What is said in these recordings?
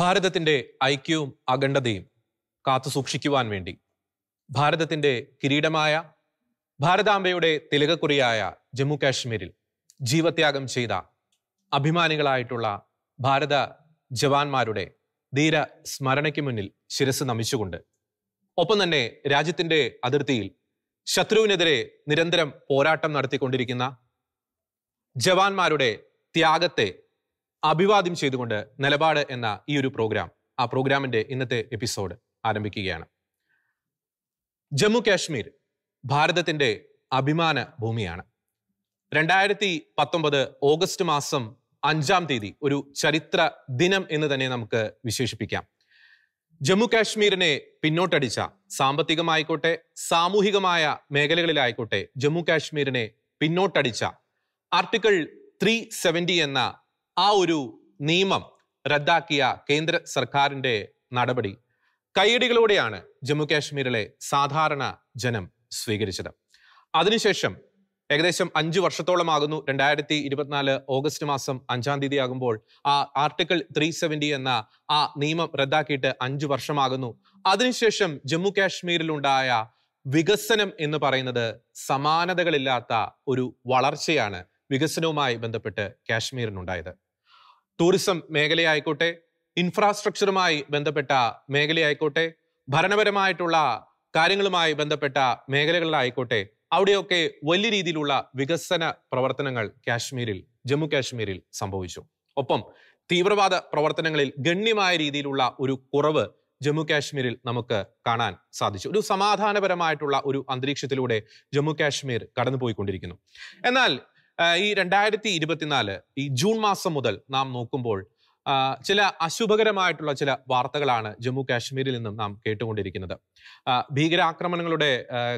ഭാരതത്തിന്റെ ഐക്യവും അഖണ്ഡതയും കാത്തു സൂക്ഷിക്കുവാൻ വേണ്ടി ഭാരതത്തിന്റെ കിരീടമായ ഭാരതാംബയുടെ തിലകക്കുറിയായ ജമ്മു കാശ്മീരിൽ ജീവത്യാഗം ചെയ്ത അഭിമാനികളായിട്ടുള്ള ഭാരത ജവാന്മാരുടെ ധീര സ്മരണയ്ക്ക് മുന്നിൽ ശിരസ് നമിച്ചുകൊണ്ട് ഒപ്പം തന്നെ രാജ്യത്തിന്റെ അതിർത്തിയിൽ ശത്രുവിനെതിരെ നിരന്തരം പോരാട്ടം നടത്തിക്കൊണ്ടിരിക്കുന്ന ജവാന്മാരുടെ ത്യാഗത്തെ അഭിവാദ്യം ചെയ്തുകൊണ്ട് നിലപാട് എന്ന ഈ ഒരു പ്രോഗ്രാം ആ പ്രോഗ്രാമിന്റെ ഇന്നത്തെ എപ്പിസോഡ് ആരംഭിക്കുകയാണ് ജമ്മു കാശ്മീർ ഭാരതത്തിന്റെ അഭിമാന ഭൂമിയാണ് രണ്ടായിരത്തി പത്തൊമ്പത് ഓഗസ്റ്റ് മാസം അഞ്ചാം തീയതി ഒരു ചരിത്ര ദിനം എന്ന് തന്നെ നമുക്ക് വിശേഷിപ്പിക്കാം ജമ്മു കാശ്മീരിനെ പിന്നോട്ടടിച്ച സാമ്പത്തികമായിക്കോട്ടെ സാമൂഹികമായ മേഖലകളിലായിക്കോട്ടെ ജമ്മു കാശ്മീരിനെ പിന്നോട്ടടിച്ച ആർട്ടിക്കിൾ ത്രീ എന്ന ആ ഒരു നിയമം റദ്ദാക്കിയ കേന്ദ്ര സർക്കാരിന്റെ നടപടി കൈയടികളോടെയാണ് ജമ്മു കാശ്മീരിലെ സാധാരണ ജനം സ്വീകരിച്ചത് അതിനുശേഷം ഏകദേശം അഞ്ച് വർഷത്തോളമാകുന്നു രണ്ടായിരത്തി ഇരുപത്തിനാല് ഓഗസ്റ്റ് മാസം അഞ്ചാം തീയതി ആകുമ്പോൾ ആ ആർട്ടിക്കിൾ ത്രീ സെവൻറ്റി എന്ന ആ നിയമം റദ്ദാക്കിയിട്ട് അഞ്ച് വർഷമാകുന്നു അതിനുശേഷം ജമ്മു കാശ്മീരിലുണ്ടായ വികസനം എന്ന് പറയുന്നത് സമാനതകളില്ലാത്ത ഒരു വളർച്ചയാണ് വികസനവുമായി ബന്ധപ്പെട്ട് കാശ്മീരിനുണ്ടായത് ടൂറിസം മേഖലയായിക്കോട്ടെ ഇൻഫ്രാസ്ട്രക്ചറുമായി ബന്ധപ്പെട്ട മേഖലയായിക്കോട്ടെ ഭരണപരമായിട്ടുള്ള കാര്യങ്ങളുമായി ബന്ധപ്പെട്ട മേഖലകളിലായിക്കോട്ടെ അവിടെയൊക്കെ വലിയ രീതിയിലുള്ള വികസന പ്രവർത്തനങ്ങൾ കാശ്മീരിൽ ജമ്മു കാശ്മീരിൽ സംഭവിച്ചു ഒപ്പം തീവ്രവാദ പ്രവർത്തനങ്ങളിൽ ഗണ്യമായ രീതിയിലുള്ള ഒരു കുറവ് ജമ്മു കാശ്മീരിൽ നമുക്ക് കാണാൻ സാധിച്ചു ഒരു സമാധാനപരമായിട്ടുള്ള ഒരു അന്തരീക്ഷത്തിലൂടെ ജമ്മു കാശ്മീർ കടന്നുപോയിക്കൊണ്ടിരിക്കുന്നു എന്നാൽ ഈ രണ്ടായിരത്തി ഇരുപത്തിനാല് ഈ ജൂൺ മാസം മുതൽ നാം നോക്കുമ്പോൾ ചില അശുഭകരമായിട്ടുള്ള ചില വാർത്തകളാണ് ജമ്മു കാശ്മീരിൽ നിന്നും നാം കേട്ടുകൊണ്ടിരിക്കുന്നത് ഭീകരാക്രമണങ്ങളുടെ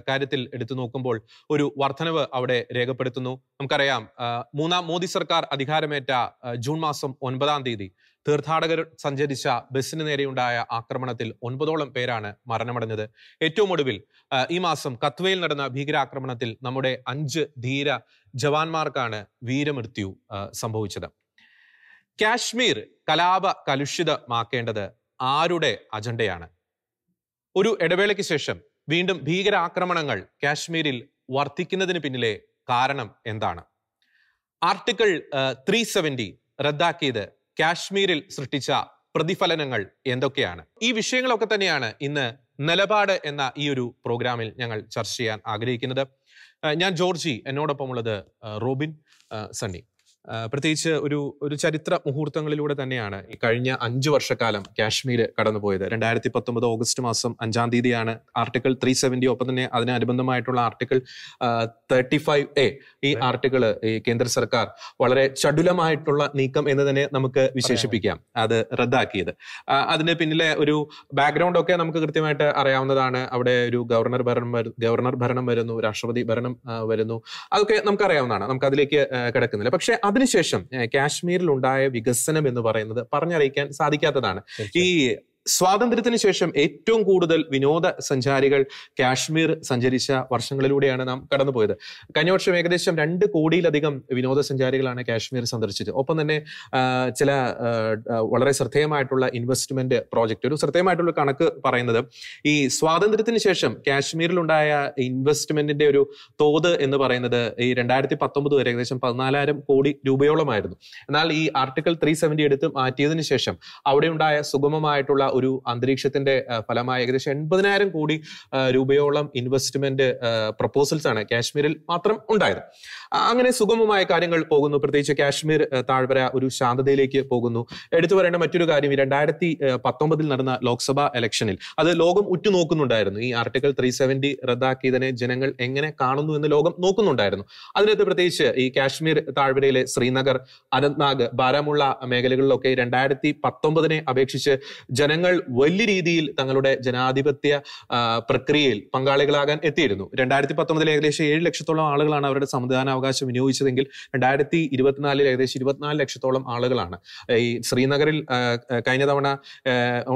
കാര്യത്തിൽ എടുത്തു നോക്കുമ്പോൾ ഒരു വർധനവ് അവിടെ രേഖപ്പെടുത്തുന്നു നമുക്കറിയാം മൂന്നാം മോദി സർക്കാർ അധികാരമേറ്റ ജൂൺ മാസം ഒൻപതാം തീയതി തീർത്ഥാടകർ സഞ്ചരിച്ച ബസ്സിന് നേരെയുണ്ടായ ആക്രമണത്തിൽ ഒൻപതോളം പേരാണ് മരണമടഞ്ഞത് ഏറ്റവും ഒടുവിൽ ഈ മാസം കത്വയിൽ നടന്ന ഭീകരാക്രമണത്തിൽ നമ്മുടെ അഞ്ച് ധീര ജവാന്മാർക്കാണ് വീരമൃത്യു സംഭവിച്ചത് കാശ്മീർ കലാപ കലുഷിതമാക്കേണ്ടത് ആരുടെ അജണ്ടയാണ് ഒരു ഇടവേളയ്ക്ക് ശേഷം വീണ്ടും ഭീകരാക്രമണങ്ങൾ കാശ്മീരിൽ വർദ്ധിക്കുന്നതിന് പിന്നിലെ കാരണം എന്താണ് ആർട്ടിക്കിൾ ത്രീ സെവൻറ്റി റദ്ദാക്കിയത് കാശ്മീരിൽ സൃഷ്ടിച്ച പ്രതിഫലനങ്ങൾ എന്തൊക്കെയാണ് ഈ വിഷയങ്ങളൊക്കെ തന്നെയാണ് ഇന്ന് നിലപാട് എന്ന ഈ ഒരു പ്രോഗ്രാമിൽ ഞങ്ങൾ ചർച്ച ചെയ്യാൻ ആഗ്രഹിക്കുന്നത് ഞാൻ ജോർജി എന്നോടൊപ്പം ഉള്ളത് റോബിൻ സണ്ണി പ്രത്യേകിച്ച് ഒരു ഒരു ചരിത്ര മുഹൂർത്തങ്ങളിലൂടെ തന്നെയാണ് ഈ കഴിഞ്ഞ അഞ്ച് വർഷക്കാലം കാശ്മീർ കടന്നുപോയത് രണ്ടായിരത്തി പത്തൊമ്പത് ഓഗസ്റ്റ് മാസം അഞ്ചാം തീയതിയാണ് ആർട്ടിക്കിൾ ത്രീ സെവൻറ്റി ഒപ്പം തന്നെ അതിനനുബന്ധമായിട്ടുള്ള ആർട്ടിക്കിൾ തേർട്ടി ഫൈവ് എ ഈ ആർട്ടിക്കിൾ ഈ കേന്ദ്ര സർക്കാർ വളരെ ചടുലമായിട്ടുള്ള നീക്കം എന്ന് തന്നെ നമുക്ക് വിശേഷിപ്പിക്കാം അത് റദ്ദാക്കിയത് അതിന് പിന്നിലെ ഒരു ബാക്ക്ഗ്രൗണ്ട് ഒക്കെ നമുക്ക് കൃത്യമായിട്ട് അറിയാവുന്നതാണ് അവിടെ ഒരു ഗവർണർ ഭരണം ഗവർണർ ഭരണം വരുന്നു രാഷ്ട്രപതി ഭരണം വരുന്നു അതൊക്കെ നമുക്ക് അറിയാവുന്നതാണ് നമുക്ക് അതിലേക്ക് കിടക്കുന്നില്ല പക്ഷേ അതിനുശേഷം കാശ്മീരിൽ ഉണ്ടായ വികസനം എന്ന് പറയുന്നത് പറഞ്ഞറിയിക്കാൻ സാധിക്കാത്തതാണ് ഈ സ്വാതന്ത്ര്യത്തിന് ശേഷം ഏറ്റവും കൂടുതൽ വിനോദ സഞ്ചാരികൾ കാശ്മീർ സഞ്ചരിച്ച വർഷങ്ങളിലൂടെയാണ് നാം കടന്നുപോയത് കഴിഞ്ഞ വർഷം ഏകദേശം രണ്ട് കോടിയിലധികം വിനോദസഞ്ചാരികളാണ് കാശ്മീർ സന്ദർശിച്ചത് ഒപ്പം തന്നെ ചില വളരെ ശ്രദ്ധേയമായിട്ടുള്ള ഇൻവെസ്റ്റ്മെന്റ് പ്രോജക്റ്റ് ഒരു ശ്രദ്ധേയമായിട്ടുള്ള കണക്ക് പറയുന്നത് ഈ സ്വാതന്ത്ര്യത്തിന് ശേഷം കാശ്മീരിലുണ്ടായ ഇൻവെസ്റ്റ്മെന്റിന്റെ ഒരു തോത് എന്ന് പറയുന്നത് ഈ രണ്ടായിരത്തി പത്തൊമ്പത് വരെ ഏകദേശം പതിനാലായിരം കോടി രൂപയോളമായിരുന്നു എന്നാൽ ഈ ആർട്ടിക്കിൾ ത്രീ സെവൻറ്റി എടുത്ത് മാറ്റിയതിനു ശേഷം ഉണ്ടായ സുഗമമായിട്ടുള്ള ഒരു അന്തരീക്ഷത്തിന്റെ ഫലമായ ഏകദേശം എൺപതിനായിരം കോടി രൂപയോളം ഇൻവെസ്റ്റ്മെന്റ് പ്രപ്പോസൽസ് ആണ് കാശ്മീരിൽ മാത്രം ഉണ്ടായത് അങ്ങനെ സുഗമമായ കാര്യങ്ങൾ പോകുന്നു പ്രത്യേകിച്ച് കാശ്മീർ താഴ്വര ഒരു ശാന്തതയിലേക്ക് പോകുന്നു എടുത്തു പറയേണ്ട മറ്റൊരു കാര്യം രണ്ടായിരത്തി പത്തൊമ്പതിൽ നടന്ന ലോക്സഭാ ഇലക്ഷനിൽ അത് ലോകം ഉറ്റുനോക്കുന്നുണ്ടായിരുന്നു ഈ ആർട്ടിക്കിൾ ത്രീ സെവൻറ്റി റദ്ദാക്കിയതിനെ ജനങ്ങൾ എങ്ങനെ കാണുന്നു എന്ന് ലോകം നോക്കുന്നുണ്ടായിരുന്നു അതിനകത്ത് പ്രത്യേകിച്ച് ഈ കാശ്മീർ താഴ്വരയിലെ ശ്രീനഗർ അനന്ത്നാഗ് ബാരാമുള്ള മേഖലകളിലൊക്കെ രണ്ടായിരത്തി പത്തൊമ്പതിനെ അപേക്ഷിച്ച് ജനങ്ങൾ വലിയ രീതിയിൽ തങ്ങളുടെ ജനാധിപത്യ പ്രക്രിയയിൽ പങ്കാളികളാകാൻ എത്തിയിരുന്നു രണ്ടായിരത്തി പത്തൊമ്പതിൽ ഏകദേശം ഏഴ് ലക്ഷത്തോളം ആളുകളാണ് അവരുടെ സമ്മതിദാനാവകാശം വിനിയോഗിച്ചതെങ്കിൽ രണ്ടായിരത്തി ഇരുപത്തിനാലിൽ ഏകദേശം ഇരുപത്തിനാല് ലക്ഷത്തോളം ആളുകളാണ് ഈ ശ്രീനഗറിൽ കഴിഞ്ഞ തവണ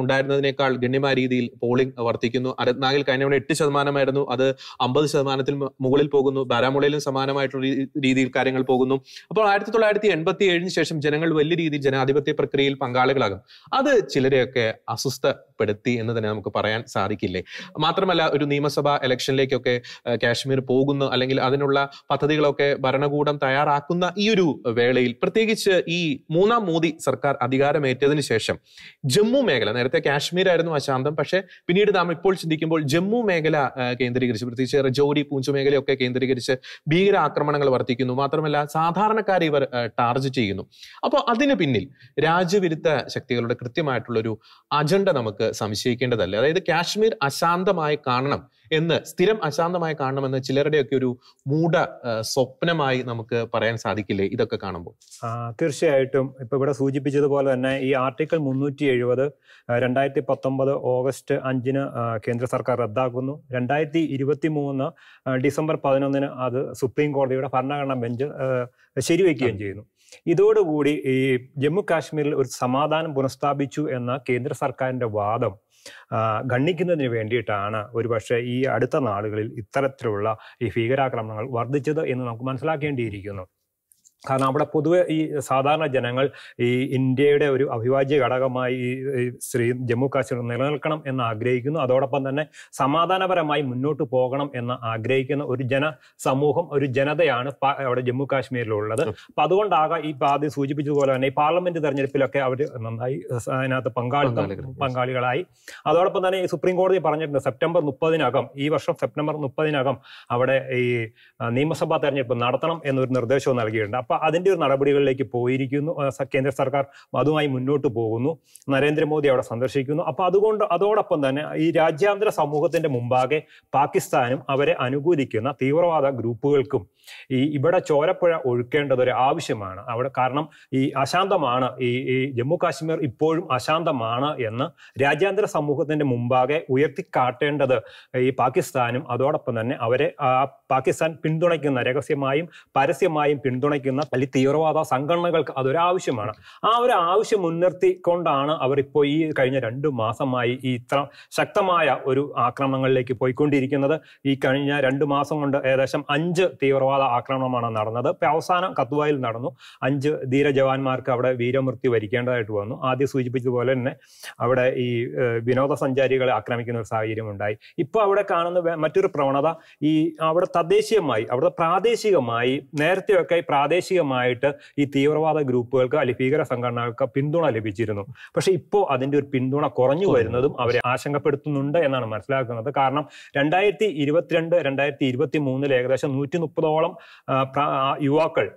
ഉണ്ടായിരുന്നതിനേക്കാൾ ഗണ്യമായ രീതിയിൽ പോളിംഗ് വർദ്ധിക്കുന്നു അരത്നാഗിൽ കഴിഞ്ഞ തവണ എട്ട് ശതമാനമായിരുന്നു അത് അമ്പത് ശതമാനത്തിൽ മുകളിൽ പോകുന്നു ബാരാമുളയിലും സമാനമായിട്ടുള്ള രീതിയിൽ കാര്യങ്ങൾ പോകുന്നു അപ്പോൾ ആയിരത്തി തൊള്ളായിരത്തി എൺപത്തി ഏഴിന് ശേഷം ജനങ്ങൾ വലിയ രീതിയിൽ ജനാധിപത്യ പ്രക്രിയയിൽ പങ്കാളികളാകും അത് ചിലരെയൊക്കെ അസ്വസ്ഥപ്പെടുത്തി എന്ന് തന്നെ നമുക്ക് പറയാൻ സാധിക്കില്ലേ മാത്രമല്ല ഒരു നിയമസഭാ ഇലക്ഷനിലേക്കൊക്കെ കാശ്മീർ പോകുന്നു അല്ലെങ്കിൽ അതിനുള്ള പദ്ധതികളൊക്കെ ഭരണകൂടം തയ്യാറാക്കുന്ന ഈ ഒരു വേളയിൽ പ്രത്യേകിച്ച് ഈ മൂന്നാം മോദി സർക്കാർ അധികാരമേറ്റതിന് ശേഷം ജമ്മു മേഖല നേരത്തെ കാശ്മീർ ആയിരുന്നു അശാന്തം പക്ഷേ പിന്നീട് നാം ഇപ്പോൾ ചിന്തിക്കുമ്പോൾ ജമ്മു മേഖല കേന്ദ്രീകരിച്ച് പ്രത്യേകിച്ച് റജോരി പൂഞ്ച് മേഖലയൊക്കെ കേന്ദ്രീകരിച്ച് ഭീകര ആക്രമണങ്ങൾ വർദ്ധിക്കുന്നു മാത്രമല്ല സാധാരണക്കാരെ ഇവർ ടാർജറ്റ് ചെയ്യുന്നു അപ്പോൾ അതിന് പിന്നിൽ രാജ്യവിരുദ്ധ ശക്തികളുടെ കൃത്യമായിട്ടുള്ളൊരു അജണ്ട നമുക്ക് സംശയിക്കേണ്ടതല്ലേ അതായത് കാശ്മീർ അശാന്തമായി കാണണം എന്ന് സ്ഥിരം അശാന്തമായി കാണണം എന്ന് ചിലരുടെയൊക്കെ ഒരു മൂട സ്വപ്നമായി നമുക്ക് പറയാൻ സാധിക്കില്ലേ ഇതൊക്കെ കാണുമ്പോൾ തീർച്ചയായിട്ടും ഇപ്പൊ ഇവിടെ സൂചിപ്പിച്ചതുപോലെ തന്നെ ഈ ആർട്ടിക്കിൾ മുന്നൂറ്റി എഴുപത് രണ്ടായിരത്തി പത്തൊമ്പത് ഓഗസ്റ്റ് അഞ്ചിന് കേന്ദ്ര സർക്കാർ റദ്ദാക്കുന്നു രണ്ടായിരത്തി ഇരുപത്തി മൂന്ന് ഡിസംബർ പതിനൊന്നിന് അത് സുപ്രീം കോടതിയുടെ ഭരണഘടനാ ബെഞ്ച് ശരിവെക്കുകയും ചെയ്യുന്നു ഇതോടുകൂടി ഈ ജമ്മു കാശ്മീരിൽ ഒരു സമാധാനം പുനഃസ്ഥാപിച്ചു എന്ന കേന്ദ്ര സർക്കാരിൻ്റെ വാദം ഖണ്ഡിക്കുന്നതിന് വേണ്ടിയിട്ടാണ് ഒരുപക്ഷെ ഈ അടുത്ത നാളുകളിൽ ഇത്തരത്തിലുള്ള ഈ ഭീകരാക്രമണങ്ങൾ വർദ്ധിച്ചത് എന്ന് നമുക്ക് മനസ്സിലാക്കേണ്ടിയിരിക്കുന്നു കാരണം അവിടെ പൊതുവെ ഈ സാധാരണ ജനങ്ങൾ ഈ ഇന്ത്യയുടെ ഒരു അവിഭാജ്യ ഘടകമായി ഈ ശ്രീ ജമ്മു കാശ്മീർ നിലനിൽക്കണം എന്ന് ആഗ്രഹിക്കുന്നു അതോടൊപ്പം തന്നെ സമാധാനപരമായി മുന്നോട്ട് പോകണം എന്ന് ആഗ്രഹിക്കുന്ന ഒരു ജന സമൂഹം ഒരു ജനതയാണ് അവിടെ ജമ്മു കാശ്മീരിലുള്ളത് അപ്പൊ അതുകൊണ്ടാകാം ഈ പാതി സൂചിപ്പിച്ചതുപോലെ തന്നെ ഈ പാർലമെന്റ് തെരഞ്ഞെടുപ്പിലൊക്കെ അവർ നന്നായി അതിനകത്ത് പങ്കാളി പങ്കാളികളായി അതോടൊപ്പം തന്നെ ഈ സുപ്രീം കോടതി പറഞ്ഞിട്ടുണ്ട് സെപ്റ്റംബർ മുപ്പതിനകം ഈ വർഷം സെപ്റ്റംബർ മുപ്പതിനകം അവിടെ ഈ നിയമസഭാ തെരഞ്ഞെടുപ്പ് നടത്തണം എന്നൊരു നിർദ്ദേശവും നൽകിയിട്ടുണ്ട് അപ്പൊ അതിന്റെ ഒരു നടപടികളിലേക്ക് പോയിരിക്കുന്നു കേന്ദ്ര സർക്കാർ അതുമായി മുന്നോട്ട് പോകുന്നു നരേന്ദ്രമോദി അവിടെ സന്ദർശിക്കുന്നു അപ്പൊ അതുകൊണ്ട് അതോടൊപ്പം തന്നെ ഈ രാജ്യാന്തര സമൂഹത്തിന്റെ മുമ്പാകെ പാകിസ്ഥാനും അവരെ അനുകൂലിക്കുന്ന തീവ്രവാദ ഗ്രൂപ്പുകൾക്കും ഈ ഇവിടെ ചോരപ്പുഴ ഒഴുക്കേണ്ടത് ഒരു ആവശ്യമാണ് അവിടെ കാരണം ഈ അശാന്തമാണ് ഈ ഈ ജമ്മു കാശ്മീർ ഇപ്പോഴും അശാന്തമാണ് എന്ന് രാജ്യാന്തര സമൂഹത്തിന്റെ മുമ്പാകെ ഉയർത്തിക്കാട്ടേണ്ടത് ഈ പാകിസ്ഥാനും അതോടൊപ്പം തന്നെ അവരെ പാകിസ്ഥാൻ പിന്തുണയ്ക്കുന്ന രഹസ്യമായും പരസ്യമായും പിന്തുണയ്ക്കുന്ന നടത്തുന്ന അല്ലെങ്കിൽ തീവ്രവാദ സംഘടനകൾക്ക് അതൊരാവശ്യമാണ് ആ ഒരു ആവശ്യം മുൻനിർത്തിക്കൊണ്ടാണ് അവരിപ്പോൾ ഈ കഴിഞ്ഞ രണ്ടു മാസമായി ഈ ഇത്ര ശക്തമായ ഒരു ആക്രമണങ്ങളിലേക്ക് പോയിക്കൊണ്ടിരിക്കുന്നത് ഈ കഴിഞ്ഞ രണ്ടു മാസം കൊണ്ട് ഏകദേശം അഞ്ച് തീവ്രവാദ ആക്രമണമാണ് നടന്നത് ഇപ്പം അവസാനം കത്വായിൽ നടന്നു അഞ്ച് ധീരജവാന്മാർക്ക് അവിടെ വീരമൃത്യു വരിക്കേണ്ടതായിട്ട് വന്നു ആദ്യം സൂചിപ്പിച്ചതുപോലെ തന്നെ അവിടെ ഈ വിനോദസഞ്ചാരികളെ ആക്രമിക്കുന്ന ഒരു സാഹചര്യം ഉണ്ടായി ഇപ്പോൾ അവിടെ കാണുന്ന മറ്റൊരു പ്രവണത ഈ അവിടെ തദ്ദേശീയമായി അവിടെ പ്രാദേശികമായി നേരത്തെയൊക്കെ പ്രാദേശിക ആവശ്യമായിട്ട് ഈ തീവ്രവാദ ഗ്രൂപ്പുകൾക്ക് അല്ലെങ്കിൽ ഭീകര സംഘടനകൾക്ക് പിന്തുണ ലഭിച്ചിരുന്നു പക്ഷേ ഇപ്പോൾ അതിന്റെ ഒരു പിന്തുണ കുറഞ്ഞു വരുന്നതും അവരെ ആശങ്കപ്പെടുത്തുന്നുണ്ട് എന്നാണ് മനസ്സിലാക്കുന്നത് കാരണം രണ്ടായിരത്തി ഇരുപത്തിരണ്ട് രണ്ടായിരത്തി ഇരുപത്തി മൂന്നിൽ ഏകദേശം നൂറ്റി മുപ്പതോളം യുവാക്കൾ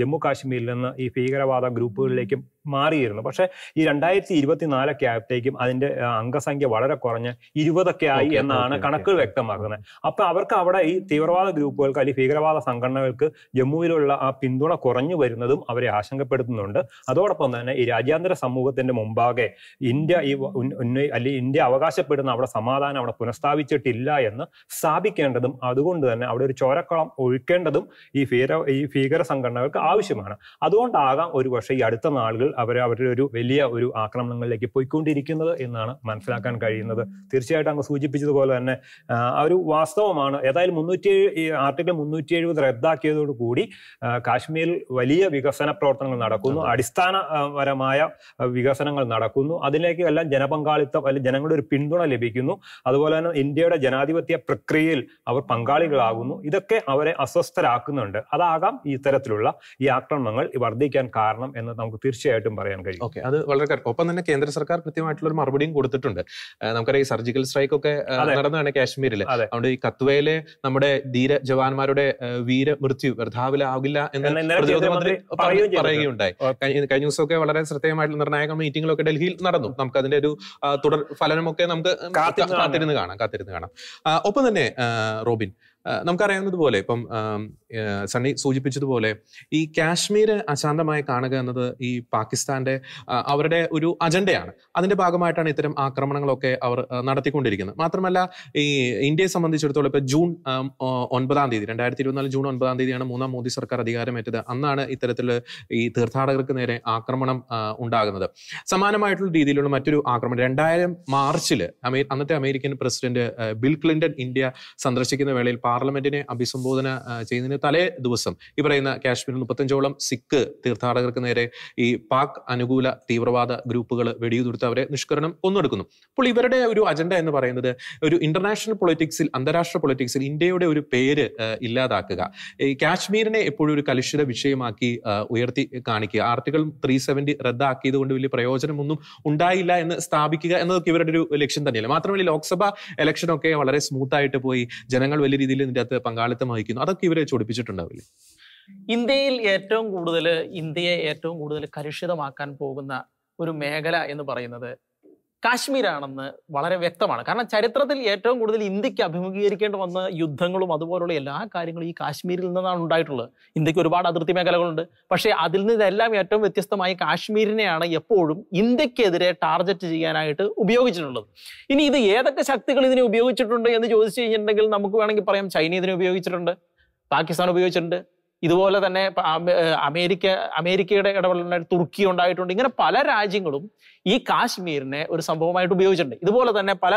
ജമ്മു കാശ്മീരിൽ നിന്ന് ഈ ഭീകരവാദ ഗ്രൂപ്പുകളിലേക്കും മാറിയിരുന്നു പക്ഷേ ഈ രണ്ടായിരത്തി ഇരുപത്തിനാലൊക്കെ ആയപ്പോഴത്തേക്കും അതിന്റെ അംഗസംഖ്യ വളരെ കുറഞ്ഞ് ഇരുപതൊക്കെ ആയി എന്നാണ് കണക്കുകൾ വ്യക്തമാക്കുന്നത് അപ്പൊ അവർക്ക് അവിടെ ഈ തീവ്രവാദ ഗ്രൂപ്പുകൾക്ക് അല്ലെങ്കിൽ ഭീകരവാദ സംഘടനകൾക്ക് ജമ്മുവിലുള്ള ആ പിന്തുണ കുറഞ്ഞു വരുന്നതും അവരെ ആശങ്കപ്പെടുത്തുന്നുണ്ട് അതോടൊപ്പം തന്നെ ഈ രാജ്യാന്തര സമൂഹത്തിന്റെ മുമ്പാകെ ഇന്ത്യ ഈ ഉന്നയി അല്ലെങ്കിൽ ഇന്ത്യ അവകാശപ്പെടുന്ന അവിടെ സമാധാനം അവിടെ പുനഃസ്ഥാപിച്ചിട്ടില്ല എന്ന് സ്ഥാപിക്കേണ്ടതും അതുകൊണ്ട് തന്നെ അവിടെ ഒരു ചോരക്കളം ഒഴിക്കേണ്ടതും ഈ ഭീകര ഈ ഭീകര സംഘടനകൾക്ക് ആവശ്യമാണ് അതുകൊണ്ടാകാം പക്ഷേ ഈ അടുത്ത നാളുകൾ അവരെ അവരുടെ ഒരു വലിയ ഒരു ആക്രമണങ്ങളിലേക്ക് പോയിക്കൊണ്ടിരിക്കുന്നത് എന്നാണ് മനസ്സിലാക്കാൻ കഴിയുന്നത് തീർച്ചയായിട്ടും അങ്ങ് സൂചിപ്പിച്ചതുപോലെ തന്നെ ഒരു വാസ്തവമാണ് ഏതായാലും മുന്നൂറ്റി ആർട്ടിക്കിൾ മുന്നൂറ്റി എഴുപത് റദ്ദാക്കിയതോടുകൂടി കാശ്മീരിൽ വലിയ വികസന പ്രവർത്തനങ്ങൾ നടക്കുന്നു അടിസ്ഥാനപരമായ വികസനങ്ങൾ നടക്കുന്നു അതിലേക്ക് എല്ലാം ജനപങ്കാളിത്തം അല്ലെങ്കിൽ ജനങ്ങളുടെ ഒരു പിന്തുണ ലഭിക്കുന്നു അതുപോലെ തന്നെ ഇന്ത്യയുടെ ജനാധിപത്യ പ്രക്രിയയിൽ അവർ പങ്കാളികളാകുന്നു ഇതൊക്കെ അവരെ അസ്വസ്ഥരാക്കുന്നുണ്ട് അതാകാം ഇത്തരത്തിലുള്ള ഈ ആക്രമണങ്ങൾ വർദ്ധിക്കാൻ കാരണം എന്ന് നമുക്ക് തീർച്ചയായിട്ടും തീർച്ചയായിട്ടും പറയാൻ കഴിയും അത് വളരെ ഒപ്പം തന്നെ കേന്ദ്ര സർക്കാർ കൃത്യമായിട്ടുള്ള ഒരു മറുപടിയും കൊടുത്തിട്ടുണ്ട് നമുക്കറിയാം ഈ സർജിക്കൽ സ്ട്രൈക്ക് ഒക്കെ നടന്നതാണ് കാശ്മീരിൽ അതുകൊണ്ട് ഈ കത്വയിലെ നമ്മുടെ ധീര ജവാന്മാരുടെ വീരമൃത്യു വ്യർത്ഥാവിലാകില്ല എന്ന് പ്രതിരോധ മന്ത്രി പറയുകയുണ്ടായി കഴിഞ്ഞ ദിവസമൊക്കെ വളരെ ശ്രദ്ധേയമായിട്ടുള്ള നിർണായക മീറ്റിംഗുകളൊക്കെ ഡൽഹിയിൽ നടന്നു നമുക്ക് അതിന്റെ ഒരു തുടർ ഫലനമൊക്കെ നമുക്ക് കാത്തിരുന്ന് കാണാം കാത്തിരുന്ന് കാണാം ഒപ്പം തന്നെ റോബിൻ നമുക്കറിയാവുന്നതുപോലെ ഇപ്പം സണ്ണി സൂചിപ്പിച്ചതുപോലെ ഈ കാശ്മീര് അശാന്തമായി കാണുക എന്നത് ഈ പാകിസ്ഥാന്റെ അവരുടെ ഒരു അജണ്ടയാണ് അതിന്റെ ഭാഗമായിട്ടാണ് ഇത്തരം ആക്രമണങ്ങളൊക്കെ അവർ നടത്തിക്കൊണ്ടിരിക്കുന്നത് മാത്രമല്ല ഈ ഇന്ത്യയെ സംബന്ധിച്ചിടത്തോളം ഇപ്പൊ ജൂൺ ഒൻപതാം തീയതി രണ്ടായിരത്തി ഇരുപത്തിനാല് ജൂൺ ഒൻപതാം തീയതിയാണ് മൂന്നാം മോദി സർക്കാർ അധികാരമേറ്റത് അന്നാണ് ഇത്തരത്തിൽ ഈ തീർത്ഥാടകർക്ക് നേരെ ആക്രമണം ഉണ്ടാകുന്നത് സമാനമായിട്ടുള്ള രീതിയിലുള്ള മറ്റൊരു ആക്രമണം രണ്ടായിരം മാർച്ചിൽ അമേ അന്നത്തെ American president Bill Clinton India സന്ദർശിക്കുന്ന വേളയിൽ പാർലമെന്റിനെ അഭിസംബോധന ചെയ്യുന്നതിന് തലേ ദിവസം ഈ പറയുന്ന കാശ്മീരിൽ മുപ്പത്തഞ്ചോളം സിഖ് തീർത്ഥാടകർക്ക് നേരെ ഈ പാക് അനുകൂല തീവ്രവാദ ഗ്രൂപ്പുകൾ വെടിയുതിർത്ത് അവരെ നിഷ്കരണം ഒന്നെടുക്കുന്നു അപ്പോൾ ഇവരുടെ ഒരു അജണ്ട എന്ന് പറയുന്നത് ഒരു ഇന്റർനാഷണൽ പൊളിറ്റിക്സിൽ അന്താരാഷ്ട്ര പൊളിറ്റിക്സിൽ ഇന്ത്യയുടെ ഒരു പേര് ഇല്ലാതാക്കുക ഈ കാശ്മീരിനെ എപ്പോഴും ഒരു കലുഷിത വിഷയമാക്കി ഉയർത്തി കാണിക്കുക ആർട്ടിക്കിൾ ത്രീ സെവൻറ്റി റദ്ദാക്കിയത് കൊണ്ട് വലിയ പ്രയോജനമൊന്നും ഉണ്ടായില്ല എന്ന് സ്ഥാപിക്കുക എന്നതൊക്കെ ഇവരുടെ ഒരു ലക്ഷ്യം തന്നെയല്ല മാത്രമല്ല ലോക്സഭ ഇലക്ഷനൊക്കെ വളരെ സ്മൂത്ത് ആയിട്ട് പോയി ജനങ്ങൾ വലിയ രീതിയിൽ ഇതിന്റെ അകത്ത് പങ്കാളിത്തം വഹിക്കുന്നു അതൊക്കെ ഇവരെ ചൊടിപ്പിച്ചിട്ടുണ്ടാവില്ലേ ഇന്ത്യയിൽ ഏറ്റവും കൂടുതൽ ഇന്ത്യയെ ഏറ്റവും കൂടുതൽ കലുഷിതമാക്കാൻ പോകുന്ന ഒരു മേഖല എന്ന് പറയുന്നത് കാശ്മീരാണെന്ന് വളരെ വ്യക്തമാണ് കാരണം ചരിത്രത്തിൽ ഏറ്റവും കൂടുതൽ ഇന്ത്യക്ക് അഭിമുഖീകരിക്കേണ്ടി വന്ന യുദ്ധങ്ങളും അതുപോലുള്ള എല്ലാ കാര്യങ്ങളും ഈ കാശ്മീരിൽ നിന്നാണ് ഉണ്ടായിട്ടുള്ളത് ഇന്ത്യക്ക് ഒരുപാട് അതിർത്തി മേഖലകളുണ്ട് പക്ഷേ അതിൽ നിന്നെല്ലാം ഏറ്റവും വ്യത്യസ്തമായി കാശ്മീരിനെയാണ് എപ്പോഴും ഇന്ത്യക്കെതിരെ ടാർഗറ്റ് ചെയ്യാനായിട്ട് ഉപയോഗിച്ചിട്ടുള്ളത് ഇനി ഇത് ഏതൊക്കെ ശക്തികൾ ഇതിനെ ഉപയോഗിച്ചിട്ടുണ്ട് എന്ന് ചോദിച്ചു കഴിഞ്ഞിട്ടുണ്ടെങ്കിൽ നമുക്ക് വേണമെങ്കിൽ പറയാം ചൈന ഇതിനെ ഉപയോഗിച്ചിട്ടുണ്ട് പാകിസ്ഥാൻ ഉപയോഗിച്ചിട്ടുണ്ട് ഇതുപോലെ തന്നെ അമേരിക്ക അമേരിക്കയുടെ ഇടപെടലുണ്ടായിട്ട് തുർക്കി ഉണ്ടായിട്ടുണ്ട് ഇങ്ങനെ പല രാജ്യങ്ങളും ഈ കാശ്മീരിനെ ഒരു സംഭവമായിട്ട് ഉപയോഗിച്ചിട്ടുണ്ട് ഇതുപോലെ തന്നെ പല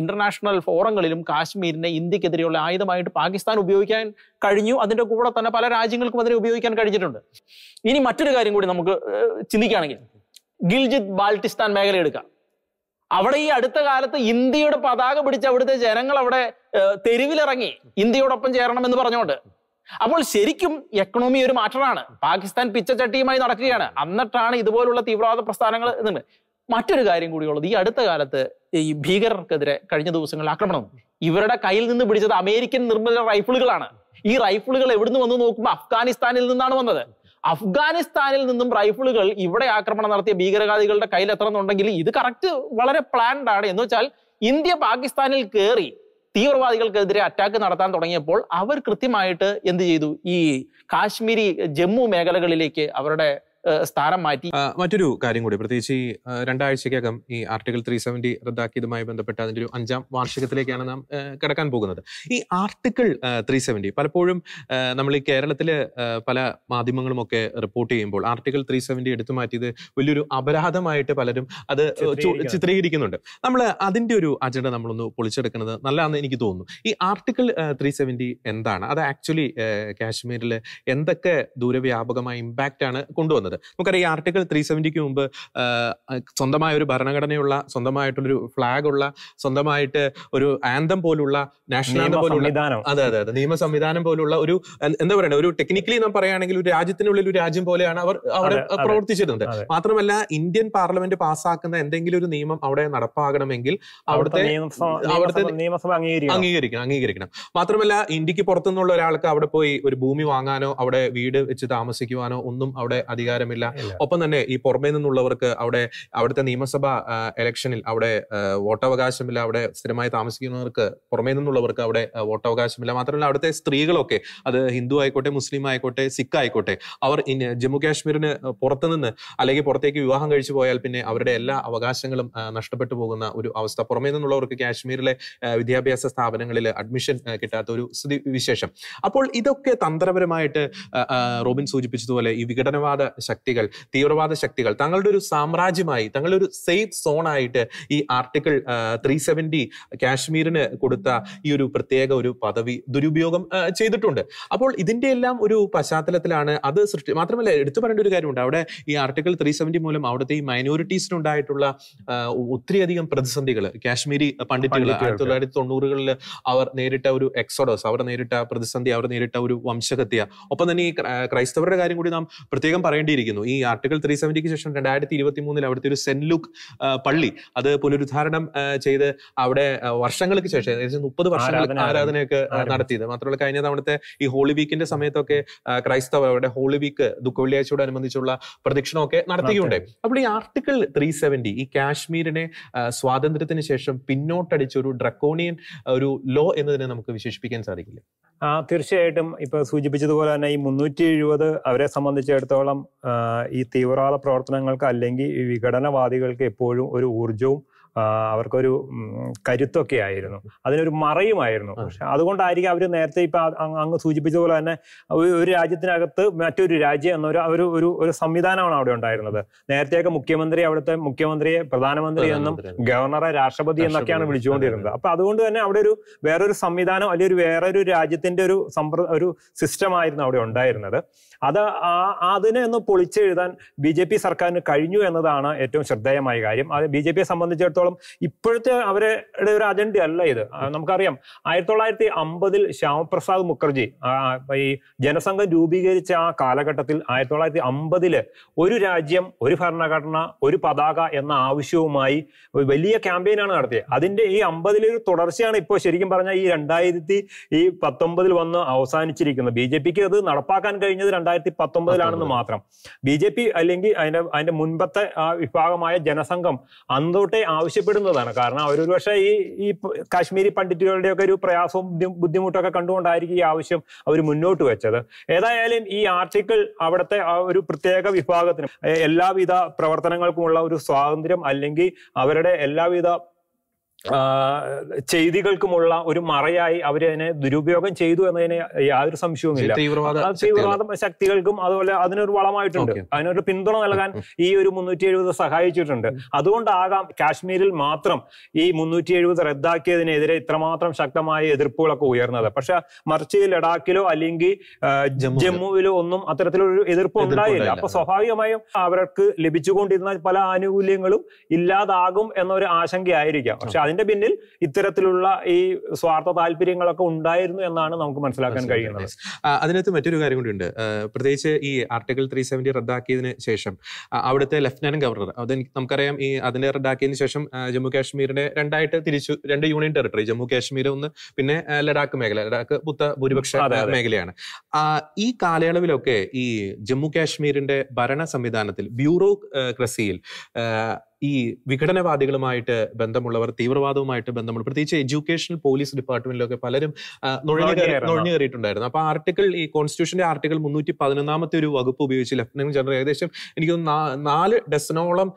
ഇന്റർനാഷണൽ ഫോറങ്ങളിലും കാശ്മീരിനെ ഇന്ത്യക്കെതിരെയുള്ള ആയുധമായിട്ട് പാകിസ്ഥാൻ ഉപയോഗിക്കാൻ കഴിഞ്ഞു അതിൻ്റെ കൂടെ തന്നെ പല രാജ്യങ്ങൾക്കും അതിനെ ഉപയോഗിക്കാൻ കഴിഞ്ഞിട്ടുണ്ട് ഇനി മറ്റൊരു കാര്യം കൂടി നമുക്ക് ചിന്തിക്കുകയാണെങ്കിൽ ഗിൽജിത് ബാൽട്ടിസ്ഥാൻ മേഖല എടുക്കാം അവിടെ ഈ അടുത്ത കാലത്ത് ഇന്ത്യയുടെ പതാക പിടിച്ച് അവിടുത്തെ ജനങ്ങൾ അവിടെ തെരുവിലിറങ്ങി ഇന്ത്യയോടൊപ്പം ചേരണമെന്ന് പറഞ്ഞുകൊണ്ട് അപ്പോൾ ശരിക്കും എക്കണോമി ഒരു മാറ്റമാണ് പാകിസ്ഥാൻ പിച്ചച്ചട്ടിയുമായി നടക്കുകയാണ് എന്നിട്ടാണ് ഇതുപോലുള്ള തീവ്രവാദ പ്രസ്ഥാനങ്ങൾ എന്നുണ്ട് മറ്റൊരു കാര്യം കൂടിയുള്ളത് ഈ അടുത്ത കാലത്ത് ഈ ഭീകരർക്കെതിരെ കഴിഞ്ഞ ദിവസങ്ങളിൽ ആക്രമണം ഇവരുടെ കയ്യിൽ നിന്ന് പിടിച്ചത് അമേരിക്കൻ നിർമ്മിത റൈഫിളുകളാണ് ഈ റൈഫിളുകൾ എവിടുന്ന് വന്ന് നോക്കുമ്പോൾ അഫ്ഗാനിസ്ഥാനിൽ നിന്നാണ് വന്നത് അഫ്ഗാനിസ്ഥാനിൽ നിന്നും റൈഫിളുകൾ ഇവിടെ ആക്രമണം നടത്തിയ ഭീകരവാദികളുടെ കയ്യിൽ എത്ര എന്നുണ്ടെങ്കിൽ ഇത് കറക്റ്റ് വളരെ പ്ലാൻഡ് ആണ് എന്ന് വെച്ചാൽ ഇന്ത്യ പാകിസ്ഥാനിൽ കയറി തീവ്രവാദികൾക്കെതിരെ അറ്റാക്ക് നടത്താൻ തുടങ്ങിയപ്പോൾ അവർ കൃത്യമായിട്ട് എന്ത് ചെയ്തു ഈ കാശ്മീരി ജമ്മു മേഖലകളിലേക്ക് അവരുടെ സ്ഥാനം മാറ്റി മറ്റൊരു കാര്യം കൂടി പ്രത്യേകിച്ച് ഈ രണ്ടാഴ്ചക്കകം ഈ ആർട്ടിക്കിൾ ത്രീ സെവന്റി റദ്ദാക്കിയതുമായി ബന്ധപ്പെട്ട് അതിന്റെ ഒരു അഞ്ചാം വാർഷികത്തിലേക്കാണ് നാം കിടക്കാൻ പോകുന്നത് ഈ ആർട്ടിക്കിൾ ത്രീ സെവന്റി പലപ്പോഴും നമ്മൾ ഈ കേരളത്തിൽ പല മാധ്യമങ്ങളുമൊക്കെ റിപ്പോർട്ട് ചെയ്യുമ്പോൾ ആർട്ടിക്കിൾ ത്രീ സെവന്റി എടുത്തു മാറ്റിയത് വലിയൊരു അപരാധമായിട്ട് പലരും അത് ചിത്രീകരിക്കുന്നുണ്ട് നമ്മൾ അതിന്റെ ഒരു അജണ്ട നമ്മളൊന്ന് പൊളിച്ചെടുക്കുന്നത് നല്ലതാണെന്ന് എനിക്ക് തോന്നുന്നു ഈ ആർട്ടിക്കിൾ ത്രീ സെവന്റി എന്താണ് അത് ആക്ച്വലി കാശ്മീരിൽ എന്തൊക്കെ ദൂരവ്യാപകമായ ഇമ്പാക്റ്റ് ആണ് കൊണ്ടുവന്നത് എന്നുള്ളത് നമുക്കറിയാം ഈ ആർട്ടിക്കിൾ ത്രീ സെവൻറ്റിക്ക് മുമ്പ് സ്വന്തമായ ഒരു ഭരണഘടനയുള്ള സ്വന്തമായിട്ടുള്ളൊരു ഫ്ലാഗ് ഉള്ള സ്വന്തമായിട്ട് ഒരു ആന്തം പോലുള്ള നാഷണൽ പോലുള്ള അതെ അതെ അതെ നിയമ സംവിധാനം പോലുള്ള ഒരു എന്താ പറയണ്ട ഒരു ടെക്നിക്കലി നാം പറയുകയാണെങ്കിൽ ഒരു രാജ്യത്തിനുള്ളിൽ ഒരു രാജ്യം പോലെയാണ് അവർ അവിടെ പ്രവർത്തിച്ചിരുന്നത് മാത്രമല്ല ഇന്ത്യൻ പാർലമെന്റ് പാസ്സാക്കുന്ന എന്തെങ്കിലും ഒരു നിയമം അവിടെ നടപ്പാകണമെങ്കിൽ അവിടുത്തെ അവിടുത്തെ നിയമസഭ അംഗീകരിക്കണം അംഗീകരിക്കണം മാത്രമല്ല ഇന്ത്യക്ക് പുറത്തുനിന്നുള്ള ഒരാൾക്ക് അവിടെ പോയി ഒരു ഭൂമി വാങ്ങാനോ അവിടെ വീട് വെച്ച് താമസിക്കുവാനോ ഒന്നും അവിടെ അധികാരം അധികാരമില്ല ഒപ്പം തന്നെ ഈ പുറമേ നിന്നുള്ളവർക്ക് അവിടെ അവിടുത്തെ നിയമസഭ ഇലക്ഷനിൽ അവിടെ വോട്ടവകാശമില്ല അവിടെ സ്ഥിരമായി താമസിക്കുന്നവർക്ക് പുറമേ നിന്നുള്ളവർക്ക് അവിടെ വോട്ടവകാശമില്ല മാത്രമല്ല അവിടുത്തെ സ്ത്രീകളൊക്കെ അത് ഹിന്ദു ആയിക്കോട്ടെ മുസ്ലിം ആയിക്കോട്ടെ സിഖ് ആയിക്കോട്ടെ അവർ ജമ്മു കാശ്മീരിന് പുറത്തുനിന്ന് അല്ലെങ്കിൽ പുറത്തേക്ക് വിവാഹം കഴിച്ചു പോയാൽ പിന്നെ അവരുടെ എല്ലാ അവകാശങ്ങളും നഷ്ടപ്പെട്ടു പോകുന്ന ഒരു അവസ്ഥ പുറമേ നിന്നുള്ളവർക്ക് കാശ്മീരിലെ വിദ്യാഭ്യാസ സ്ഥാപനങ്ങളിൽ അഡ്മിഷൻ കിട്ടാത്ത ഒരു സ്ഥിതി വിശേഷം അപ്പോൾ ഇതൊക്കെ തന്ത്രപരമായിട്ട് റോബിൻ സൂചിപ്പിച്ചതുപോലെ ഈ വിഘടനവാദ ശക്തി ശക്തികൾ തീവ്രവാദ ശക്തികൾ തങ്ങളുടെ ഒരു സാമ്രാജ്യമായി തങ്ങളുടെ ഒരു സേഫ് സോണായിട്ട് ഈ ആർട്ടിക്കിൾ ത്രീ സെവൻറ്റി കാശ്മീരിന് കൊടുത്ത ഈ ഒരു പ്രത്യേക ഒരു പദവി ദുരുപയോഗം ചെയ്തിട്ടുണ്ട് അപ്പോൾ ഇതിന്റെ എല്ലാം ഒരു പശ്ചാത്തലത്തിലാണ് അത് സൃഷ്ടി മാത്രമല്ല എടുത്തു പറയേണ്ട ഒരു കാര്യമുണ്ട് അവിടെ ഈ ആർട്ടിക്കിൾ ത്രീ സെവൻറ്റി മൂലം അവിടുത്തെ ഈ മൈനോറിറ്റീസിനുണ്ടായിട്ടുള്ള ഒത്തിരിയധികം പ്രതിസന്ധികൾ കാശ്മീരി പണ്ഡിറ്റുകൾ ആയിരത്തി തൊള്ളായിരത്തി തൊണ്ണൂറുകളിൽ അവർ നേരിട്ട ഒരു എക്സോഡോസ് അവർ നേരിട്ട പ്രതിസന്ധി അവർ നേരിട്ട ഒരു വംശഹത്യ ഒപ്പം തന്നെ ഈ ക്രൈസ്തവരുടെ കാര്യം കൂടി നാം പ്രത്യേകം പറയേണ്ടി ചെയ്തിരിക്കുന്നു ഈ ആർട്ടിക്കിൾ ത്രീ സെവൻറ്റിക്ക് ശേഷം രണ്ടായിരത്തി ഇരുപത്തി മൂന്നിൽ അവിടുത്തെ ഒരു സെന്റ് ലുക്ക് പള്ളി അത് പുനരുദ്ധാരണം ചെയ്ത് അവിടെ വർഷങ്ങൾക്ക് ശേഷം ഏകദേശം മുപ്പത് വർഷങ്ങൾ ആരാധനയൊക്കെ നടത്തിയത് മാത്രമല്ല കഴിഞ്ഞ തവണത്തെ ഈ ഹോളി വീക്കിന്റെ സമയത്തൊക്കെ ക്രൈസ്തവ അവിടെ ഹോളി വീക്ക് വെള്ളിയാഴ്ചയോട് അനുബന്ധിച്ചുള്ള പ്രദക്ഷിണമൊക്കെ നടത്തുകയുണ്ട് അപ്പോൾ ഈ ആർട്ടിക്കിൾ ത്രീ സെവൻറ്റി ഈ കാശ്മീരിനെ സ്വാതന്ത്ര്യത്തിന് ശേഷം പിന്നോട്ടടിച്ച ഒരു ഡ്രക്കോണിയൻ ഒരു ലോ എന്നതിനെ നമുക്ക് വിശേഷിപ്പിക്കാൻ സാധിക്കില്ല ആ തീർച്ചയായിട്ടും ഇപ്പോൾ സൂചിപ്പിച്ചതുപോലെ തന്നെ ഈ മുന്നൂറ്റി എഴുപത് അവരെ സംബന്ധിച്ചിടത്തോളം ഈ തീവ്രവാദ പ്രവർത്തനങ്ങൾക്ക് അല്ലെങ്കിൽ ഈ വിഘടനവാദികൾക്ക് എപ്പോഴും ഒരു ഊർജവും അവർക്കൊരു കരുത്തൊക്കെ ആയിരുന്നു അതിനൊരു മറയുമായിരുന്നു പക്ഷെ അതുകൊണ്ടായിരിക്കും അവർ നേരത്തെ ഇപ്പൊ അങ്ങ് സൂചിപ്പിച്ചതുപോലെ തന്നെ ഒരു രാജ്യത്തിനകത്ത് മറ്റൊരു രാജ്യം എന്നൊരു ഒരു ഒരു ഒരു സംവിധാനമാണ് അവിടെ ഉണ്ടായിരുന്നത് നേരത്തെയൊക്കെ മുഖ്യമന്ത്രി അവിടുത്തെ മുഖ്യമന്ത്രിയെ പ്രധാനമന്ത്രി എന്നും ഗവർണറെ രാഷ്ട്രപതി എന്നൊക്കെയാണ് വിളിച്ചുകൊണ്ടിരുന്നത് അപ്പൊ അതുകൊണ്ട് തന്നെ അവിടെ ഒരു വേറൊരു സംവിധാനം അല്ലെങ്കിൽ ഒരു വേറൊരു രാജ്യത്തിന്റെ ഒരു സമ്പ്ര ഒരു ആയിരുന്നു അവിടെ ഉണ്ടായിരുന്നത് അത് അതിനെ ഒന്ന് പൊളിച്ചെഴുതാൻ ബി ജെ പി സർക്കാരിന് കഴിഞ്ഞു എന്നതാണ് ഏറ്റവും ശ്രദ്ധേയമായ കാര്യം അത് ബി ജെ പിയെ സംബന്ധിച്ചിടത്തോളം സംബന്ധിച്ചിടത്തോളം ഇപ്പോഴത്തെ അവരുടെ ഒരു അജണ്ട അല്ല ഇത് നമുക്കറിയാം ആയിരത്തി തൊള്ളായിരത്തി അമ്പതിൽ ശ്യാമപ്രസാദ് മുഖർജി ഈ ജനസംഘം രൂപീകരിച്ച ആ കാലഘട്ടത്തിൽ ആയിരത്തി തൊള്ളായിരത്തി അമ്പതില് ഒരു രാജ്യം ഒരു ഭരണഘടന ഒരു പതാക എന്ന ആവശ്യവുമായി വലിയ ക്യാമ്പയിനാണ് നടത്തിയത് അതിന്റെ ഈ അമ്പതിലൊരു തുടർച്ചയാണ് ഇപ്പോൾ ശരിക്കും പറഞ്ഞാൽ ഈ രണ്ടായിരത്തി ഈ പത്തൊമ്പതിൽ വന്ന് അവസാനിച്ചിരിക്കുന്നത് ബി ജെ പിക്ക് അത് നടപ്പാക്കാൻ കഴിഞ്ഞത് രണ്ടായിരത്തി പത്തൊമ്പതിലാണെന്ന് മാത്രം ബി ജെ പി അല്ലെങ്കിൽ അതിന്റെ അതിന്റെ മുൻപത്തെ ആ വിഭാഗമായ ജനസംഘം അന്നോട്ടെ ആവശ്യം ആവശ്യപ്പെടുന്നതാണ് കാരണം അവർ ഒരു പക്ഷേ ഈ ഈ കാശ്മീരി പണ്ഡിറ്റുകളുടെയൊക്കെ ഒരു പ്രയാസവും ബുദ്ധിമുട്ടൊക്കെ കണ്ടുകൊണ്ടായിരിക്കും ഈ ആവശ്യം അവർ മുന്നോട്ട് വെച്ചത് ഏതായാലും ഈ ആർട്ടിക്കിൾ അവിടുത്തെ ആ ഒരു പ്രത്യേക വിഭാഗത്തിനും എല്ലാവിധ പ്രവർത്തനങ്ങൾക്കുമുള്ള ഒരു സ്വാതന്ത്ര്യം അല്ലെങ്കിൽ അവരുടെ എല്ലാവിധ ചെയ്തികൾക്കുമുള്ള ഒരു മറയായി അവരതിനെ ദുരുപയോഗം ചെയ്തു എന്നതിന് യാതൊരു സംശയവുമില്ല തീവ്രവാദ ശക്തികൾക്കും അതുപോലെ അതിനൊരു വളമായിട്ടുണ്ട് അതിനൊരു പിന്തുണ നൽകാൻ ഈ ഒരു മുന്നൂറ്റി എഴുപത് സഹായിച്ചിട്ടുണ്ട് അതുകൊണ്ടാകാം കാശ്മീരിൽ മാത്രം ഈ മുന്നൂറ്റി എഴുപത് റദ്ദാക്കിയതിനെതിരെ ഇത്രമാത്രം ശക്തമായ എതിർപ്പുകളൊക്കെ ഉയർന്നത് പക്ഷെ മറിച്ച് ലഡാക്കിലോ അല്ലെങ്കിൽ ജമ്മുവിലോ ഒന്നും അത്തരത്തിലൊരു എതിർപ്പ് ഉണ്ടായില്ല അപ്പൊ സ്വാഭാവികമായും അവർക്ക് ലഭിച്ചുകൊണ്ടിരുന്ന പല ആനുകൂല്യങ്ങളും ഇല്ലാതാകും എന്നൊരു ആശങ്കയായിരിക്കാം പക്ഷെ അതിന് അതിന്റെ പിന്നിൽ ഇത്തരത്തിലുള്ള ഈ സ്വാർത്ഥ താല്പര്യങ്ങളൊക്കെ ഉണ്ടായിരുന്നു എന്നാണ് നമുക്ക് മനസ്സിലാക്കാൻ കഴിയുന്നത് അതിനകത്ത് മറ്റൊരു കാര്യം കൂടിയുണ്ട് പ്രത്യേകിച്ച് ഈ ആർട്ടിക്കിൾ ത്രീ സെവന്റി റദ്ദാക്കിയതിന് ശേഷം അവിടുത്തെ ലഫ്റ്റനന്റ് ഗവർണർ അത് നമുക്കറിയാം ഈ അതിനെ റദ്ദാക്കിയതിന് ശേഷം ജമ്മു കാശ്മീരിനെ രണ്ടായിട്ട് തിരിച്ചു രണ്ട് യൂണിയൻ ടെറിട്ടറി ജമ്മു കാശ്മീർ ഒന്ന് പിന്നെ ലഡാക്ക് മേഖല ലഡാക്ക് പുത്ത ഭൂരിപക്ഷ മേഖലയാണ് ഈ കാലയളവിലൊക്കെ ഈ ജമ്മു കാശ്മീരിന്റെ ഭരണ സംവിധാനത്തിൽ ബ്യൂറോക്രസിയിൽ ഈ വിഘടനവാദികളുമായിട്ട് ബന്ധമുള്ളവർ തീവ്രവാദവുമായിട്ട് ബന്ധമുള്ള പ്രത്യേകിച്ച് എഡ്യൂക്കേഷൻ പോലീസ് ഡിപ്പാർട്ട്മെന്റിലൊക്കെ പലരും നുഴഞ്ഞുകയറിയിട്ടുണ്ടായിരുന്നു അപ്പൊ ആർട്ടിക്കിൾ ഈ കോൺസ്റ്റിറ്റ്യൂഷന്റെ ആർട്ടിക്കിൾ മുന്നൂറ്റി പതിനൊന്നാമത്തെ ഒരു വകുപ്പ് ഉപയോഗിച്ച് ലഫ്റ്റനന്റ് ജനറൽ ഏകദേശം എനിക്ക് നാല് ഡസനോളം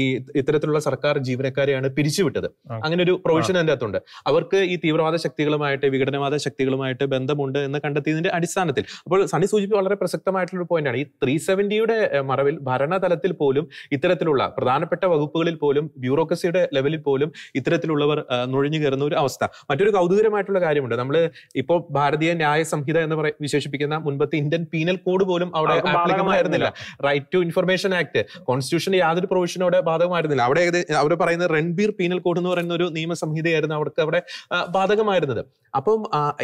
ഈ ഇത്തരത്തിലുള്ള സർക്കാർ ജീവനക്കാരെയാണ് പിരിച്ചുവിട്ടത് അങ്ങനെ ഒരു പ്രൊവിഷൻ അതിൻ്റെ അകത്തുണ്ട് അവർക്ക് ഈ തീവ്രവാദ ശക്തികളുമായിട്ട് വിഘടനവാദ ശക്തികളുമായിട്ട് ബന്ധമുണ്ട് എന്ന് കണ്ടെത്തിയതിന്റെ അടിസ്ഥാനത്തിൽ അപ്പോൾ സണി സൂചിപ്പ് വളരെ പ്രസക്തമായിട്ടുള്ള ഒരു പോയിന്റാണ് ഈ ത്രീ സെവന്റിയുടെ മറവിൽ ഭരണതലത്തിൽ പോലും ഇത്തരത്തിലുള്ള പ്രധാനപ്പെട്ട പ്രധാനപ്പെട്ട വകുപ്പുകളിൽ പോലും ബ്യൂറോക്രസിയുടെ ലെവലിൽ പോലും ഇത്തരത്തിലുള്ളവർ നുഴഞ്ഞു കയറുന്ന ഒരു അവസ്ഥ മറ്റൊരു കൗതുകരമായിട്ടുള്ള കാര്യമുണ്ട് നമ്മൾ ഇപ്പോൾ ഭാരതീയ ന്യായ സംഹിത എന്ന് പറയ വിശേഷിപ്പിക്കുന്ന മുൻപത്തെ ഇന്ത്യൻ പീനൽ കോഡ് പോലും അവിടെ ആപ്ലിക്കമായിരുന്നില്ല റൈറ്റ് ടു ഇൻഫർമേഷൻ ആക്ട് കോൺസ്റ്റിറ്റ്യൂഷന്റെ യാതൊരു പ്രൊവിഷനും അവിടെ ബാധകമായിരുന്നില്ല അവിടെ അവർ പറയുന്ന റൺബീർ പീനൽ കോഡ് എന്ന് പറയുന്ന ഒരു നിയമസംഹിതയായിരുന്നു അവർക്ക് അവിടെ ബാധകമായിരുന്നത് അപ്പം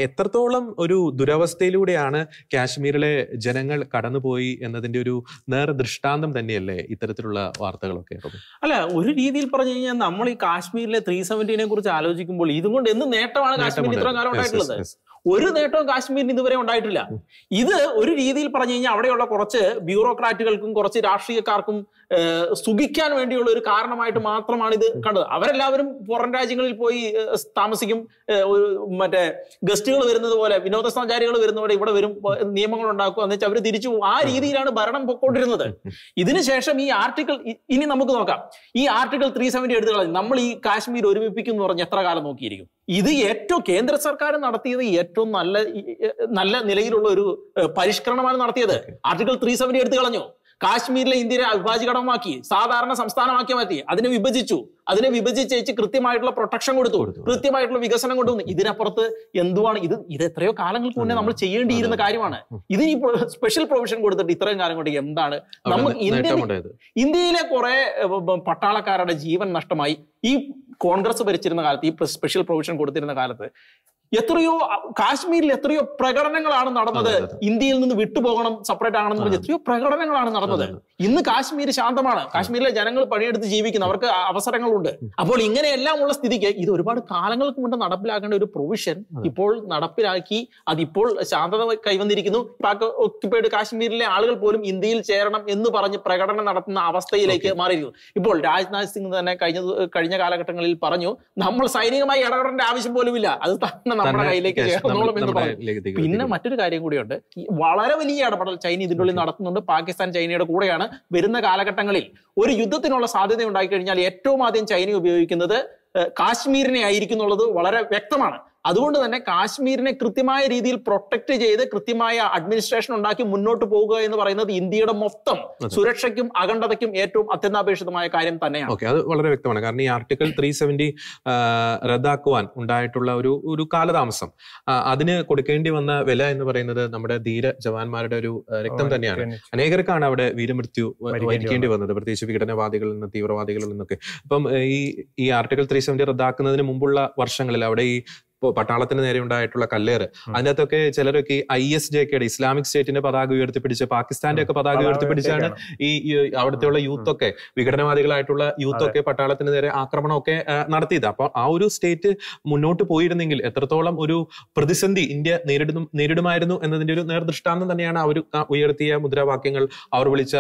എത്രത്തോളം ഒരു ദുരവസ്ഥയിലൂടെയാണ് കാശ്മീരിലെ ജനങ്ങൾ കടന്നുപോയി എന്നതിന്റെ ഒരു നേർ ദൃഷ്ടാന്തം തന്നെയല്ലേ ഇത്തരത്തിലുള്ള വാർത്തകളൊക്കെ അല്ല ഒരു രീതിയിൽ പറഞ്ഞു കഴിഞ്ഞാൽ നമ്മൾ ഈ കാശ്മീരിലെ ത്രീ സെവൻറ്റീനെ കുറിച്ച് ആലോചിക്കുമ്പോൾ ഇതുകൊണ്ട് എന്ത് നേട്ടമാണ് കാശ്മീർ ഇത്ര കാലം ഉണ്ടായിട്ടുള്ളത് ഒരു നേട്ടവും കാശ്മീരിന് ഇതുവരെ ഉണ്ടായിട്ടില്ല ഇത് ഒരു രീതിയിൽ പറഞ്ഞു കഴിഞ്ഞാൽ അവിടെയുള്ള കുറച്ച് ബ്യൂറോക്രാറ്റുകൾക്കും കുറച്ച് രാഷ്ട്രീയക്കാർക്കും സുഖിക്കാൻ വേണ്ടിയുള്ള ഒരു കാരണമായിട്ട് മാത്രമാണ് ഇത് കണ്ടത് അവരെല്ലാവരും പുറം രാജ്യങ്ങളിൽ പോയി താമസിക്കും മറ്റേ ഗസ്റ്റുകൾ വരുന്നത് പോലെ വിനോദസഞ്ചാരികൾ വരുന്നതോടെ ഇവിടെ വരും നിയമങ്ങൾ ഉണ്ടാക്കും എന്ന് വെച്ചാൽ അവർ തിരിച്ചു ആ രീതിയിലാണ് ഭരണം പൊക്കോണ്ടിരുന്നത് ഇതിനുശേഷം ഈ ആർട്ടിക്കിൾ ഇനി നമുക്ക് നോക്കാം ഈ ആർട്ടിക്കിൾ ത്രീ സെവൻറ്റി എടുത്തു കളഞ്ഞു നമ്മൾ ഈ കാശ്മീർ ഒരുമിപ്പിക്കും എന്ന് പറഞ്ഞ് എത്ര കാലം നോക്കിയിരിക്കും ഇത് ഏറ്റവും കേന്ദ്ര സർക്കാർ നടത്തിയത് ഏറ്റവും നല്ല നല്ല നിലയിലുള്ള ഒരു പരിഷ്കരണമാണ് നടത്തിയത് ആർട്ടിക്കിൾ ത്രീ സെവൻറ്റി എടുത്തു കളഞ്ഞു കാശ്മീരിലെ ഇന്ത്യയെ അവിഭാജ്യ ഘടകമാക്കി സാധാരണ സംസ്ഥാനമാക്കി മാറ്റി അതിനെ വിഭജിച്ചു അതിനെ വിഭജിച്ചേച്ച് കൃത്യമായിട്ടുള്ള പ്രൊട്ടക്ഷൻ കൊടുത്തു കൃത്യമായിട്ടുള്ള വികസനം കൊണ്ടുവന്നു ഇതിനപ്പുറത്ത് എന്തുവാണ് ഇത് ഇത് എത്രയോ കാലങ്ങൾക്ക് മുന്നേ നമ്മൾ ചെയ്യേണ്ടിയിരുന്ന കാര്യമാണ് ഇതിന് സ്പെഷ്യൽ പ്രൊവിഷൻ കൊടുത്തിട്ട് ഇത്രയും കാലം കൊണ്ട് എന്താണ് നമ്മൾ ഇന്ത്യ ഇന്ത്യയിലെ കുറെ പട്ടാളക്കാരുടെ ജീവൻ നഷ്ടമായി ഈ കോൺഗ്രസ് ഭരിച്ചിരുന്ന കാലത്ത് ഈ സ്പെഷ്യൽ പ്രൊവിഷൻ കൊടുത്തിരുന്ന കാലത്ത് എത്രയോ കാശ്മീരിൽ എത്രയോ പ്രകടനങ്ങളാണ് നടന്നത് ഇന്ത്യയിൽ നിന്ന് വിട്ടുപോകണം സെപ്പറേറ്റ് ആണെന്ന് പറഞ്ഞ് എത്രയോ പ്രകടനങ്ങളാണ് നടന്നത് ഇന്ന് കാശ്മീർ ശാന്തമാണ് കാശ്മീരിലെ ജനങ്ങൾ പണിയെടുത്ത് ജീവിക്കുന്നു അവർക്ക് അവസരങ്ങളുണ്ട് അപ്പോൾ ഇങ്ങനെയെല്ലാം ഉള്ള സ്ഥിതിക്ക് ഇത് ഒരുപാട് കാലങ്ങൾക്ക് മുമ്പ് നടപ്പിലാക്കേണ്ട ഒരു പ്രൊവിഷൻ ഇപ്പോൾ നടപ്പിലാക്കി അതിപ്പോൾ ശാന്തത കൈവന്നിരിക്കുന്നു പാക് ഒക്യുപ്പൈഡ് കാശ്മീരിലെ ആളുകൾ പോലും ഇന്ത്യയിൽ ചേരണം എന്ന് പറഞ്ഞ് പ്രകടനം നടത്തുന്ന അവസ്ഥയിലേക്ക് മാറിയിരിക്കുന്നു ഇപ്പോൾ രാജ്നാഥ് സിംഗ് തന്നെ കഴിഞ്ഞ കഴിഞ്ഞ കാലഘട്ടങ്ങളിൽ പറഞ്ഞു നമ്മൾ സൈനികമായി ഇടപെടേണ്ട ആവശ്യം പോലുമില്ല അത് പിന്നെ മറ്റൊരു കാര്യം കൂടിയുണ്ട് വളരെ വലിയ ഇടപെടൽ ചൈന ഇതിൻ്റെ ഉള്ളിൽ നടത്തുന്നുണ്ട് പാകിസ്ഥാൻ ചൈനയുടെ കൂടെയാണ് വരുന്ന കാലഘട്ടങ്ങളിൽ ഒരു യുദ്ധത്തിനുള്ള സാധ്യത ഉണ്ടായി കഴിഞ്ഞാൽ ഏറ്റവും ആദ്യം ചൈന ഉപയോഗിക്കുന്നത് കാശ്മീരിനെ ആയിരിക്കും എന്നുള്ളത് വളരെ വ്യക്തമാണ് അതുകൊണ്ട് തന്നെ കാശ്മീരിനെ കൃത്യമായ രീതിയിൽ പ്രൊട്ടക്ട് ചെയ്ത് കൃത്യമായ അഡ്മിനിസ്ട്രേഷൻ ഉണ്ടാക്കി മുന്നോട്ട് പോകുക എന്ന് പറയുന്നത് ഇന്ത്യയുടെ മൊത്തം സുരക്ഷയ്ക്കും അഖണ്ഡതയ്ക്കും ഏറ്റവും അത്യന്താപേക്ഷിതമായ കാര്യം തന്നെയാണ് ഓക്കെ അത് വളരെ വ്യക്തമാണ് കാരണം ഈ ആർട്ടിക്കിൾ ത്രീ സെവന്റി റദ്ദാക്കുവാൻ ഉണ്ടായിട്ടുള്ള ഒരു ഒരു കാലതാമസം അതിന് കൊടുക്കേണ്ടി വന്ന വില എന്ന് പറയുന്നത് നമ്മുടെ ധീര ജവാന്മാരുടെ ഒരു രക്തം തന്നെയാണ് അനേകർക്കാണ് അവിടെ വീരമൃത്യു വരിക്കേണ്ടി വന്നത് പ്രത്യേകിച്ച് വിഘടനവാദികളിൽ നിന്ന് തീവ്രവാദികളിൽ നിന്നൊക്കെ അപ്പം ഈ ഈ ആർട്ടിക്കിൾ ത്രീ സെവന്റി റദ്ദാക്കുന്നതിന് മുമ്പുള്ള വർഷങ്ങളിൽ അവിടെ ഈ ഇപ്പോൾ പട്ടാളത്തിന് നേരെ ഉണ്ടായിട്ടുള്ള കല്ലേറ് അതിനകത്തൊക്കെ ചിലരൊക്കെ ഐ എസ് ജെക്കെയുടെ ഇസ്ലാമിക് സ്റ്റേറ്റിന്റെ പതാക ഉയർത്തിപ്പിടിച്ച് പാകിസ്ഥാന്റെ ഒക്കെ പതാക ഉയർത്തിപ്പിടിച്ചാണ് ഈ ഉള്ള യൂത്തൊക്കെ വിഘടനവാദികളായിട്ടുള്ള യൂത്തൊക്കെ പട്ടാളത്തിന് നേരെ ആക്രമണമൊക്കെ നടത്തിയത് അപ്പോൾ ആ ഒരു സ്റ്റേറ്റ് മുന്നോട്ട് പോയിരുന്നെങ്കിൽ എത്രത്തോളം ഒരു പ്രതിസന്ധി ഇന്ത്യ നേരിടുന്നു നേരിടുമായിരുന്നു എന്നതിന്റെ ഒരു നേർദൃഷ്ടാന്തം തന്നെയാണ് അവർ ഉയർത്തിയ മുദ്രാവാക്യങ്ങൾ അവർ വിളിച്ച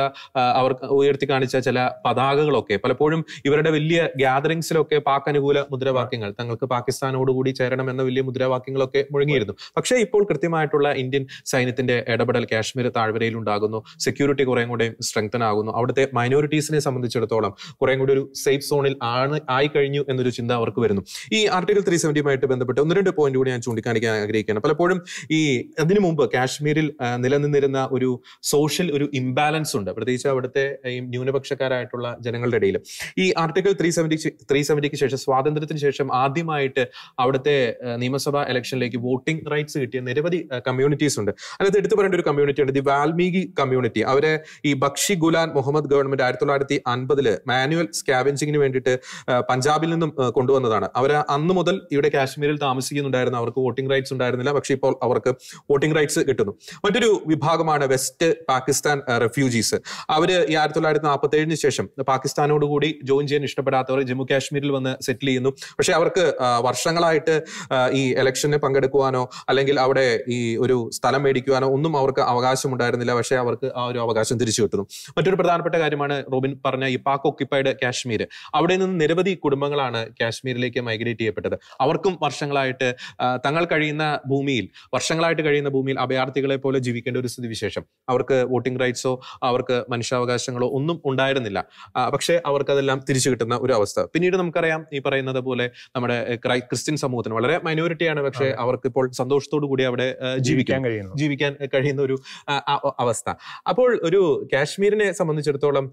അവർ ഉയർത്തി കാണിച്ച ചില പതാകകളൊക്കെ പലപ്പോഴും ഇവരുടെ വലിയ ഗ്യാതറിങ്സിലൊക്കെ പാക് അനുകൂല മുദ്രാവാക്യങ്ങൾ തങ്ങൾക്ക് പാകിസ്ഥാനോടുകൂടി ചേരണം എന്ന വലിയ മുദ്രാവാക്യങ്ങളൊക്കെ മുഴങ്ങിയിരുന്നു പക്ഷേ ഇപ്പോൾ കൃത്യമായിട്ടുള്ള ഇന്ത്യൻ സൈന്യത്തിന്റെ ഇടപെടൽ കാശ്മീർ താഴ്വരയിൽ ഉണ്ടാകുന്നു സെക്യൂരിറ്റി കുറേ കൂടെ സ്ട്രെങ്തൻ ആകുന്നു അവിടുത്തെ മൈനോറിറ്റീസിനെ സംബന്ധിച്ചിടത്തോളം കുറേ കൂടി ഒരു സേഫ് സോണിൽ ആണ് ആയി കഴിഞ്ഞു എന്നൊരു ചിന്ത അവർക്ക് വരുന്നു ഈ ആർട്ടിക്കിൾ ത്രീ സെവൻറ്റിയുമായിട്ട് ബന്ധപ്പെട്ട് ഒന്ന് രണ്ട് പോയിന്റ് കൂടി ഞാൻ ചൂണ്ടിക്കാണിക്കാൻ ആഗ്രഹിക്കുകയാണ് പലപ്പോഴും ഈ അതിനു മുമ്പ് കാശ്മീരിൽ നിലനിന്നിരുന്ന ഒരു സോഷ്യൽ ഒരു ഇംബാലൻസ് ഉണ്ട് പ്രത്യേകിച്ച് അവിടുത്തെ ന്യൂനപക്ഷക്കാരായിട്ടുള്ള ജനങ്ങളുടെ ഇടയിൽ ഈ ആർട്ടിക്കിൾ ത്രീ സെവൻറ്റി ത്രീ സെവൻറ്റിക്ക് ശേഷം സ്വാതന്ത്ര്യത്തിന് ശേഷം ആദ്യമായിട്ട് അവിടുത്തെ നിയമസഭാ ഇലക്ഷനിലേക്ക് വോട്ടിംഗ് റൈറ്റ്സ് കിട്ടിയ നിരവധി കമ്മ്യൂണിറ്റീസ് ഉണ്ട് അതിനകത്ത് എടുത്തു പറയേണ്ട ഒരു കമ്മ്യൂണിറ്റി ഉണ്ട് ദി വാൽമീകി കമ്മ്യൂണിറ്റി അവരെ ഈ ബക്ഷി ഗുലാൻ മുഹമ്മദ് ഗവൺമെന്റ് ആയിരത്തി തൊള്ളായിരത്തി അൻപതില് മാനുവൽ സ്കാവെഞ്ചിങ്ങിന് വേണ്ടിയിട്ട് പഞ്ചാബിൽ നിന്നും കൊണ്ടുവന്നതാണ് അവർ അന്ന് മുതൽ ഇവിടെ കാശ്മീരിൽ താമസിക്കുന്നുണ്ടായിരുന്നു അവർക്ക് വോട്ടിംഗ് റൈറ്റ്സ് ഉണ്ടായിരുന്നില്ല പക്ഷേ ഇപ്പോൾ അവർക്ക് വോട്ടിംഗ് റൈറ്റ്സ് കിട്ടുന്നു മറ്റൊരു വിഭാഗമാണ് വെസ്റ്റ് പാകിസ്ഥാൻ റെഫ്യൂജീസ് അവർ ഈ ആയിരത്തി തൊള്ളായിരത്തി നാൽപ്പത്തി ഏഴിന് ശേഷം പാകിസ്ഥാനോടുകൂടി ജോയിൻ ചെയ്യാൻ ഇഷ്ടപ്പെടാത്തവർ ജമ്മു കാശ്മീരിൽ വന്ന് സെറ്റിൽ ചെയ്യുന്നു പക്ഷേ അവർക്ക് വർഷങ്ങളായിട്ട് ഈ ഇലക്ഷന് പങ്കെടുക്കുവാനോ അല്ലെങ്കിൽ അവിടെ ഈ ഒരു സ്ഥലം മേടിക്കുവാനോ ഒന്നും അവർക്ക് അവകാശം ഉണ്ടായിരുന്നില്ല പക്ഷേ അവർക്ക് ആ ഒരു അവകാശം തിരിച്ചു കിട്ടുന്നു മറ്റൊരു പ്രധാനപ്പെട്ട കാര്യമാണ് റോബിൻ പറഞ്ഞ ഈ പാക് ഒക്യുപ്പൈഡ് കാശ്മീർ അവിടെ നിന്ന് നിരവധി കുടുംബങ്ങളാണ് കാശ്മീരിലേക്ക് മൈഗ്രേറ്റ് ചെയ്യപ്പെട്ടത് അവർക്കും വർഷങ്ങളായിട്ട് തങ്ങൾ കഴിയുന്ന ഭൂമിയിൽ വർഷങ്ങളായിട്ട് കഴിയുന്ന ഭൂമിയിൽ അഭയാർത്ഥികളെ പോലെ ജീവിക്കേണ്ട ഒരു വിശേഷം അവർക്ക് വോട്ടിംഗ് റൈറ്റ്സോ അവർക്ക് മനുഷ്യാവകാശങ്ങളോ ഒന്നും ഉണ്ടായിരുന്നില്ല പക്ഷേ അവർക്കതെല്ലാം തിരിച്ചു കിട്ടുന്ന ഒരു അവസ്ഥ പിന്നീട് നമുക്കറിയാം ഈ പറയുന്നത് പോലെ നമ്മുടെ ക്രിസ്ത്യൻ സമൂഹത്തിന് വളരെ മൈനോറിറ്റിയാണ് പക്ഷെ അവർക്ക് ഇപ്പോൾ സന്തോഷത്തോടു കൂടി അവിടെ ജീവിക്കാൻ കഴിയുന്നു ജീവിക്കാൻ കഴിയുന്ന ഒരു അവസ്ഥ അപ്പോൾ ഒരു കാശ്മീരിനെ സംബന്ധിച്ചിടത്തോളം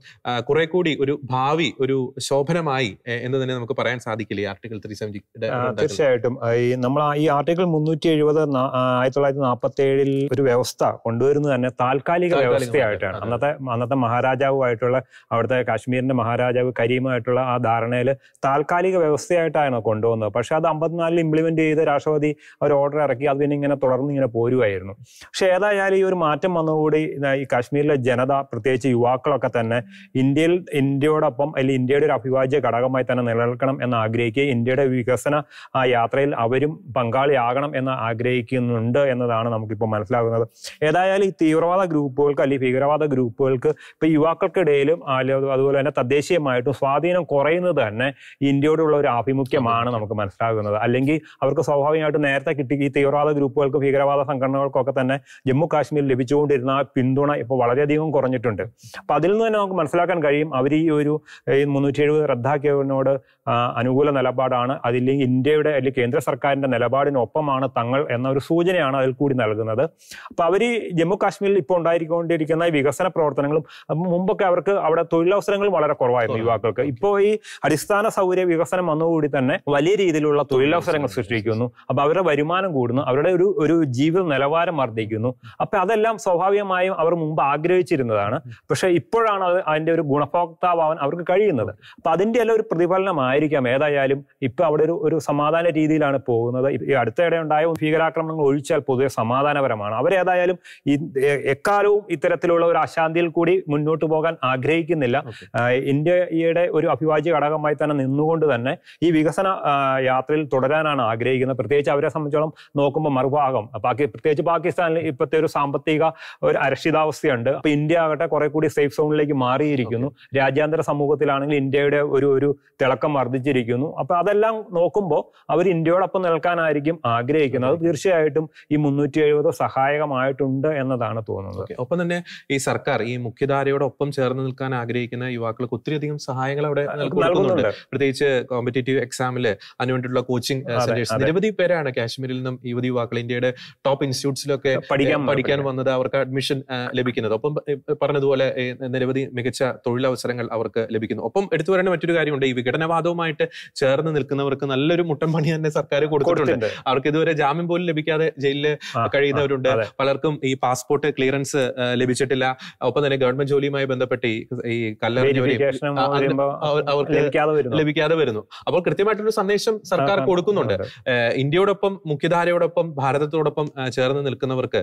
കുറെ കൂടി ഒരു ഭാവി ഒരു ശോഭനമായി എന്ന് തന്നെ നമുക്ക് പറയാൻ സാധിക്കില്ലേ ആർട്ടിക്കിൾ ത്രീ സെവൻറ്റിയുടെ തീർച്ചയായിട്ടും ഈ നമ്മൾ ഈ ആർട്ടിക്കിൾ മുന്നൂറ്റി എഴുപത് ആയിരത്തി തൊള്ളായിരത്തി നാൽപ്പത്തി ഏഴിൽ ഒരു വ്യവസ്ഥ കൊണ്ടുവരുന്നത് തന്നെ താൽക്കാലിക വ്യവസ്ഥയായിട്ടാണ് അന്നത്തെ അന്നത്തെ മഹാരാജാവുമായിട്ടുള്ള അവിടുത്തെ കാശ്മീരിന്റെ മഹാരാജാവ് കരീമായിട്ടുള്ള ആ ധാരണയിൽ താൽക്കാലിക വ്യവസ്ഥയായിട്ടാണ് കൊണ്ടുവന്നത് പക്ഷെ അത് അമ്പത്തിനാലിൽ ഇംപ്ലിമെന്റ് ഇംപ്ലിമെന്റ് ചെയ്ത് രാഷ്ട്രപതി അവർ ഓർഡർ ഇറക്കി അത് പിന്നെ ഇങ്ങനെ തുടർന്ന് ഇങ്ങനെ പോരുമായിരുന്നു പക്ഷെ ഏതായാലും ഈ ഒരു മാറ്റം വന്നുകൂടി ഈ കാശ്മീരിലെ ജനത പ്രത്യേകിച്ച് യുവാക്കളൊക്കെ തന്നെ ഇന്ത്യയിൽ ഇന്ത്യയോടൊപ്പം അല്ലെങ്കിൽ ഇന്ത്യയുടെ ഒരു അഭിവാജ്യ ഘടകമായി തന്നെ നിലനിൽക്കണം എന്ന് ആഗ്രഹിക്കുകയും ഇന്ത്യയുടെ വികസന ആ യാത്രയിൽ അവരും പങ്കാളിയാകണം എന്ന് ആഗ്രഹിക്കുന്നുണ്ട് എന്നതാണ് നമുക്കിപ്പോൾ മനസ്സിലാകുന്നത് ഏതായാലും ഈ തീവ്രവാദ ഗ്രൂപ്പുകൾക്ക് അല്ലെങ്കിൽ ഭീകരവാദ ഗ്രൂപ്പുകൾക്ക് ഇപ്പോൾ യുവാക്കൾക്കിടയിലും അതുപോലെ തന്നെ തദ്ദേശീയമായിട്ടും സ്വാധീനം കുറയുന്നത് തന്നെ ഇന്ത്യയോടുള്ള ഒരു ആഭിമുഖ്യമാണ് നമുക്ക് മനസ്സിലാകുന്നത് അല്ലെങ്കിൽ അവർക്ക് സ്വാഭാവികമായിട്ട് നേരത്തെ കിട്ടി ഈ തീവ്രവാദ ഗ്രൂപ്പുകൾക്ക് ഭീകരവാദ സംഘടനകൾക്കൊക്കെ തന്നെ ജമ്മു കാശ്മീരിൽ ലഭിച്ചുകൊണ്ടിരുന്ന ആ പിന്തുണ ഇപ്പോൾ വളരെയധികം കുറഞ്ഞിട്ടുണ്ട് അപ്പോൾ അതിൽ നിന്ന് തന്നെ നമുക്ക് മനസ്സിലാക്കാൻ കഴിയും അവർ ഈ ഒരു മുന്നൂറ്റി എഴുപത് റദ്ദാക്കിയതിനോട് അനുകൂല നിലപാടാണ് അതില്ലെങ്കിൽ ഇന്ത്യയുടെ അല്ലെങ്കിൽ കേന്ദ്ര സർക്കാരിൻ്റെ നിലപാടിനൊപ്പമാണ് തങ്ങൾ എന്ന ഒരു സൂചനയാണ് അതിൽ കൂടി നൽകുന്നത് അപ്പോൾ അവർ ജമ്മു കാശ്മീരിൽ ഇപ്പോൾ ഉണ്ടായിരിക്കൊണ്ടിരിക്കുന്ന വികസന പ്രവർത്തനങ്ങളും മുമ്പൊക്കെ അവർക്ക് അവിടെ തൊഴിലവസരങ്ങൾ വളരെ കുറവായിരുന്നു യുവാക്കൾക്ക് ഇപ്പോൾ ഈ അടിസ്ഥാന സൗകര്യ വികസനം വന്നുകൂടി തന്നെ വലിയ രീതിയിലുള്ള തൊഴിലവസരങ്ങൾ സൃഷ്ടി ആശ്രയിക്കുന്നു അപ്പൊ അവരുടെ വരുമാനം കൂടുന്നു അവരുടെ ഒരു ഒരു ജീവിത നിലവാരം വർദ്ധിക്കുന്നു അപ്പൊ അതെല്ലാം സ്വാഭാവികമായും അവർ മുമ്പ് ആഗ്രഹിച്ചിരുന്നതാണ് പക്ഷെ ഇപ്പോഴാണ് അത് അതിന്റെ ഒരു ഗുണഭോക്താവാൻ അവർക്ക് കഴിയുന്നത് അപ്പൊ അതിന്റെ എല്ലാം ഒരു പ്രതിഫലനമായിരിക്കാം ഏതായാലും ഇപ്പൊ അവിടെ ഒരു ഒരു സമാധാന രീതിയിലാണ് പോകുന്നത് ഈ അടുത്തിടെ ഉണ്ടായ ഭീകരാക്രമണങ്ങൾ ഒഴിച്ചാൽ പൊതുവെ സമാധാനപരമാണ് അവരേതായാലും എക്കാലവും ഇത്തരത്തിലുള്ള ഒരു അശാന്തിയിൽ കൂടി മുന്നോട്ട് പോകാൻ ആഗ്രഹിക്കുന്നില്ല ഇന്ത്യയുടെ ഒരു അഭിവാജ്യ ഘടകമായി തന്നെ നിന്നുകൊണ്ട് തന്നെ ഈ വികസന യാത്രയിൽ തുടരാനാണ് ആഗ്രഹിക്കുന്ന പ്രത്യേകിച്ച് അവരെ സംബന്ധിച്ചോളം നോക്കുമ്പോൾ മറുഭാഗം ബാക്കി പ്രത്യേകിച്ച് പാകിസ്ഥാനിൽ ഇപ്പോഴത്തെ ഒരു സാമ്പത്തിക ഒരു അരക്ഷിതാവസ്ഥയുണ്ട് അപ്പോൾ ഇന്ത്യ ആകട്ടെ കുറെ കൂടി സേഫ് സോണിലേക്ക് മാറിയിരിക്കുന്നു രാജ്യാന്തര സമൂഹത്തിലാണെങ്കിൽ ഇന്ത്യയുടെ ഒരു ഒരു തിളക്കം വർദ്ധിച്ചിരിക്കുന്നു അപ്പോൾ അതെല്ലാം നോക്കുമ്പോൾ അവർ ഇന്ത്യയോടൊപ്പം നിൽക്കാനായിരിക്കും ആഗ്രഹിക്കുന്നത് തീർച്ചയായിട്ടും ഈ മുന്നൂറ്റി എഴുപത് സഹായകമായിട്ടുണ്ട് എന്നതാണ് തോന്നുന്നത് ഒപ്പം തന്നെ ഈ സർക്കാർ ഈ മുഖ്യധാരയോടൊപ്പം ചേർന്ന് നിൽക്കാൻ ആഗ്രഹിക്കുന്ന യുവാക്കൾക്ക് ഒത്തിരിയധികം സഹായങ്ങൾ അവിടെ നൽകുന്നുണ്ട് പ്രത്യേകിച്ച് കോമ്പറ്റേറ്റീവ് എക്സാമില് അതിനുവേണ്ടിയിട്ടുള്ള കോച്ചിങ് എഞ്ചിനീയേഴ്സ് നിരവധി പേരാണ് കാശ്മീരിൽ നിന്നും യുവതി യുവാക്കൾ ഇന്ത്യയുടെ ടോപ്പ് ഇൻസ്റ്റിറ്റ്യൂട്ട്സിലൊക്കെ പഠിക്കാൻ വന്നത് അവർക്ക് അഡ്മിഷൻ ലഭിക്കുന്നത് ഒപ്പം പറഞ്ഞതുപോലെ നിരവധി മികച്ച തൊഴിലവസരങ്ങൾ അവർക്ക് ലഭിക്കുന്നു ഒപ്പം എടുത്തു പറയേണ്ട മറ്റൊരു കാര്യമുണ്ട് ഈ വിഘടനവാദവുമായിട്ട് ചേർന്ന് നിൽക്കുന്നവർക്ക് നല്ലൊരു മുട്ടം പണി തന്നെ സർക്കാർ കൊടുത്തിട്ടുണ്ട് അവർക്ക് ഇതുവരെ ജാമ്യം പോലും ലഭിക്കാതെ ജയിലിൽ കഴിയുന്നവരുണ്ട് പലർക്കും ഈ പാസ്പോർട്ട് ക്ലിയറൻസ് ലഭിച്ചിട്ടില്ല ഒപ്പം തന്നെ ഗവൺമെന്റ് ജോലിയുമായി ബന്ധപ്പെട്ട് ഈ കല്ലെറിഞ്ഞവരെയും അവർക്ക് ലഭിക്കാതെ വരുന്നു അപ്പോൾ കൃത്യമായിട്ടൊരു സന്ദേശം സർക്കാർ കൊടുക്കുന്നുണ്ട് ഇന്ത്യയോടൊപ്പം മുഖ്യധാരയോടൊപ്പം ഭാരതത്തോടൊപ്പം ചേർന്ന് നിൽക്കുന്നവർക്ക്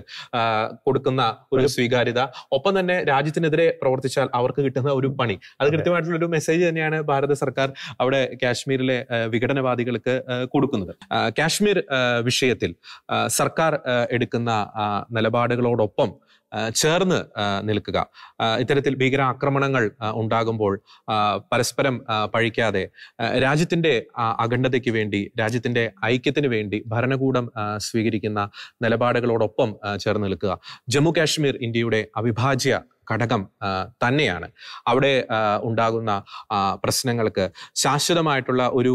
കൊടുക്കുന്ന ഒരു സ്വീകാര്യത ഒപ്പം തന്നെ രാജ്യത്തിനെതിരെ പ്രവർത്തിച്ചാൽ അവർക്ക് കിട്ടുന്ന ഒരു പണി അത് കൃത്യമായിട്ടുള്ള ഒരു മെസ്സേജ് തന്നെയാണ് ഭാരത സർക്കാർ അവിടെ കാശ്മീരിലെ വിഘടനവാദികൾക്ക് കൊടുക്കുന്നത് കാശ്മീർ വിഷയത്തിൽ സർക്കാർ എടുക്കുന്ന നിലപാടുകളോടൊപ്പം ചേർന്ന് നിൽക്കുക ഇത്തരത്തിൽ ഭീകരാക്രമണങ്ങൾ ഉണ്ടാകുമ്പോൾ പരസ്പരം പഴിക്കാതെ രാജ്യത്തിൻ്റെ അഖണ്ഡതയ്ക്ക് വേണ്ടി രാജ്യത്തിൻ്റെ ഐക്യത്തിന് വേണ്ടി ഭരണകൂടം സ്വീകരിക്കുന്ന നിലപാടുകളോടൊപ്പം ചേർന്ന് നിൽക്കുക ജമ്മു കാശ്മീർ ഇന്ത്യയുടെ അവിഭാജ്യ ഘടകം തന്നെയാണ് അവിടെ ഉണ്ടാകുന്ന പ്രശ്നങ്ങൾക്ക് ശാശ്വതമായിട്ടുള്ള ഒരു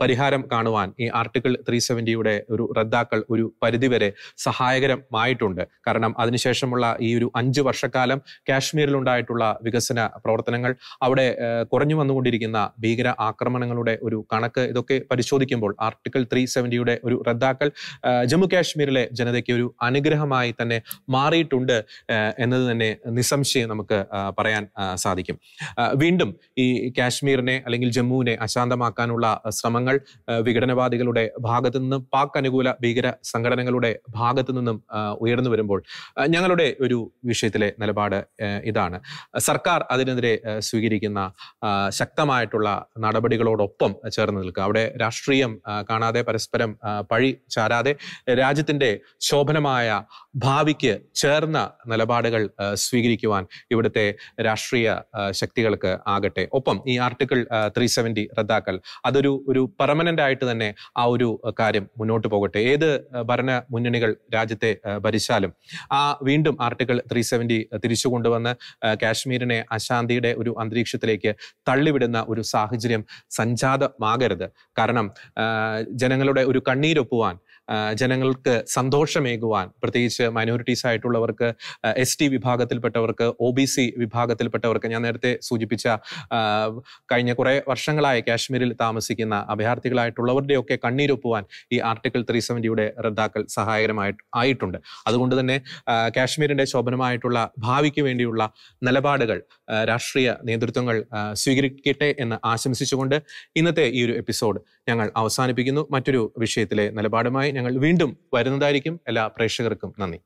പരിഹാരം കാണുവാൻ ഈ ആർട്ടിക്കിൾ ത്രീ സെവൻറ്റിയുടെ ഒരു റദ്ദാക്കൽ ഒരു പരിധിവരെ സഹായകരമായിട്ടുണ്ട് കാരണം അതിനുശേഷമുള്ള ഈ ഒരു അഞ്ച് വർഷക്കാലം കാശ്മീരിലുണ്ടായിട്ടുള്ള വികസന പ്രവർത്തനങ്ങൾ അവിടെ കുറഞ്ഞു വന്നുകൊണ്ടിരിക്കുന്ന ഭീകര ആക്രമണങ്ങളുടെ ഒരു കണക്ക് ഇതൊക്കെ പരിശോധിക്കുമ്പോൾ ആർട്ടിക്കിൾ ത്രീ സെവൻറ്റിയുടെ ഒരു റദ്ദാക്കൽ ജമ്മു കാശ്മീരിലെ ജനതയ്ക്ക് ഒരു അനുഗ്രഹമായി തന്നെ മാറിയിട്ടുണ്ട് എന്നത് തന്നെ നിസ്സം നിസ്സംശയം നമുക്ക് പറയാൻ സാധിക്കും വീണ്ടും ഈ കാശ്മീരിനെ അല്ലെങ്കിൽ ജമ്മുവിനെ അശാന്തമാക്കാനുള്ള ശ്രമങ്ങൾ വിഘടനവാദികളുടെ ഭാഗത്തു നിന്നും പാക് അനുകൂല ഭീകര സംഘടനകളുടെ ഭാഗത്തു നിന്നും ഉയർന്നു വരുമ്പോൾ ഞങ്ങളുടെ ഒരു വിഷയത്തിലെ നിലപാട് ഇതാണ് സർക്കാർ അതിനെതിരെ സ്വീകരിക്കുന്ന ശക്തമായിട്ടുള്ള നടപടികളോടൊപ്പം ചേർന്ന് നിൽക്കുക അവിടെ രാഷ്ട്രീയം കാണാതെ പരസ്പരം പഴി ചാരാതെ രാജ്യത്തിന്റെ ശോഭനമായ ഭാവിക്ക് ചേർന്ന നിലപാടുകൾ സ്വീകരിക്കുവാൻ നടത്തുവാൻ ഇവിടുത്തെ രാഷ്ട്രീയ ശക്തികൾക്ക് ആകട്ടെ ഒപ്പം ഈ ആർട്ടിക്കിൾ ത്രീ സെവൻറ്റി റദ്ദാക്കൽ അതൊരു ഒരു പെർമനൻ്റ് ആയിട്ട് തന്നെ ആ ഒരു കാര്യം മുന്നോട്ട് പോകട്ടെ ഏത് ഭരണ മുന്നണികൾ രാജ്യത്തെ ഭരിച്ചാലും ആ വീണ്ടും ആർട്ടിക്കിൾ ത്രീ സെവൻറ്റി തിരിച്ചു കൊണ്ടുവന്ന് കാശ്മീരിനെ അശാന്തിയുടെ ഒരു അന്തരീക്ഷത്തിലേക്ക് തള്ളിവിടുന്ന ഒരു സാഹചര്യം സംജാതമാകരുത് കാരണം ജനങ്ങളുടെ ഒരു കണ്ണീരൊപ്പുവാൻ ജനങ്ങൾക്ക് സന്തോഷമേകുവാൻ പ്രത്യേകിച്ച് മൈനോറിറ്റീസ് ആയിട്ടുള്ളവർക്ക് എസ് ടി വിഭാഗത്തിൽപ്പെട്ടവർക്ക് ഒ ബി സി വിഭാഗത്തിൽപ്പെട്ടവർക്ക് ഞാൻ നേരത്തെ സൂചിപ്പിച്ച കഴിഞ്ഞ കുറേ വർഷങ്ങളായി കാശ്മീരിൽ താമസിക്കുന്ന അഭയാർത്ഥികളായിട്ടുള്ളവരുടെയൊക്കെ കണ്ണീരൊപ്പുവാൻ ഈ ആർട്ടിക്കിൾ ത്രീ സെവൻറ്റിയുടെ റദ്ദാക്കൽ സഹായകരമായി ആയിട്ടുണ്ട് അതുകൊണ്ട് തന്നെ കാശ്മീരിൻ്റെ ശോഭനമായിട്ടുള്ള ഭാവിക്ക് വേണ്ടിയുള്ള നിലപാടുകൾ രാഷ്ട്രീയ നേതൃത്വങ്ങൾ സ്വീകരിക്കട്ടെ എന്ന് ആശംസിച്ചുകൊണ്ട് ഇന്നത്തെ ഈ ഒരു എപ്പിസോഡ് ഞങ്ങൾ അവസാനിപ്പിക്കുന്നു മറ്റൊരു വിഷയത്തിലെ നിലപാടുമായി ഞങ്ങൾ വീണ്ടും വരുന്നതായിരിക്കും എല്ലാ പ്രേക്ഷകർക്കും നന്ദി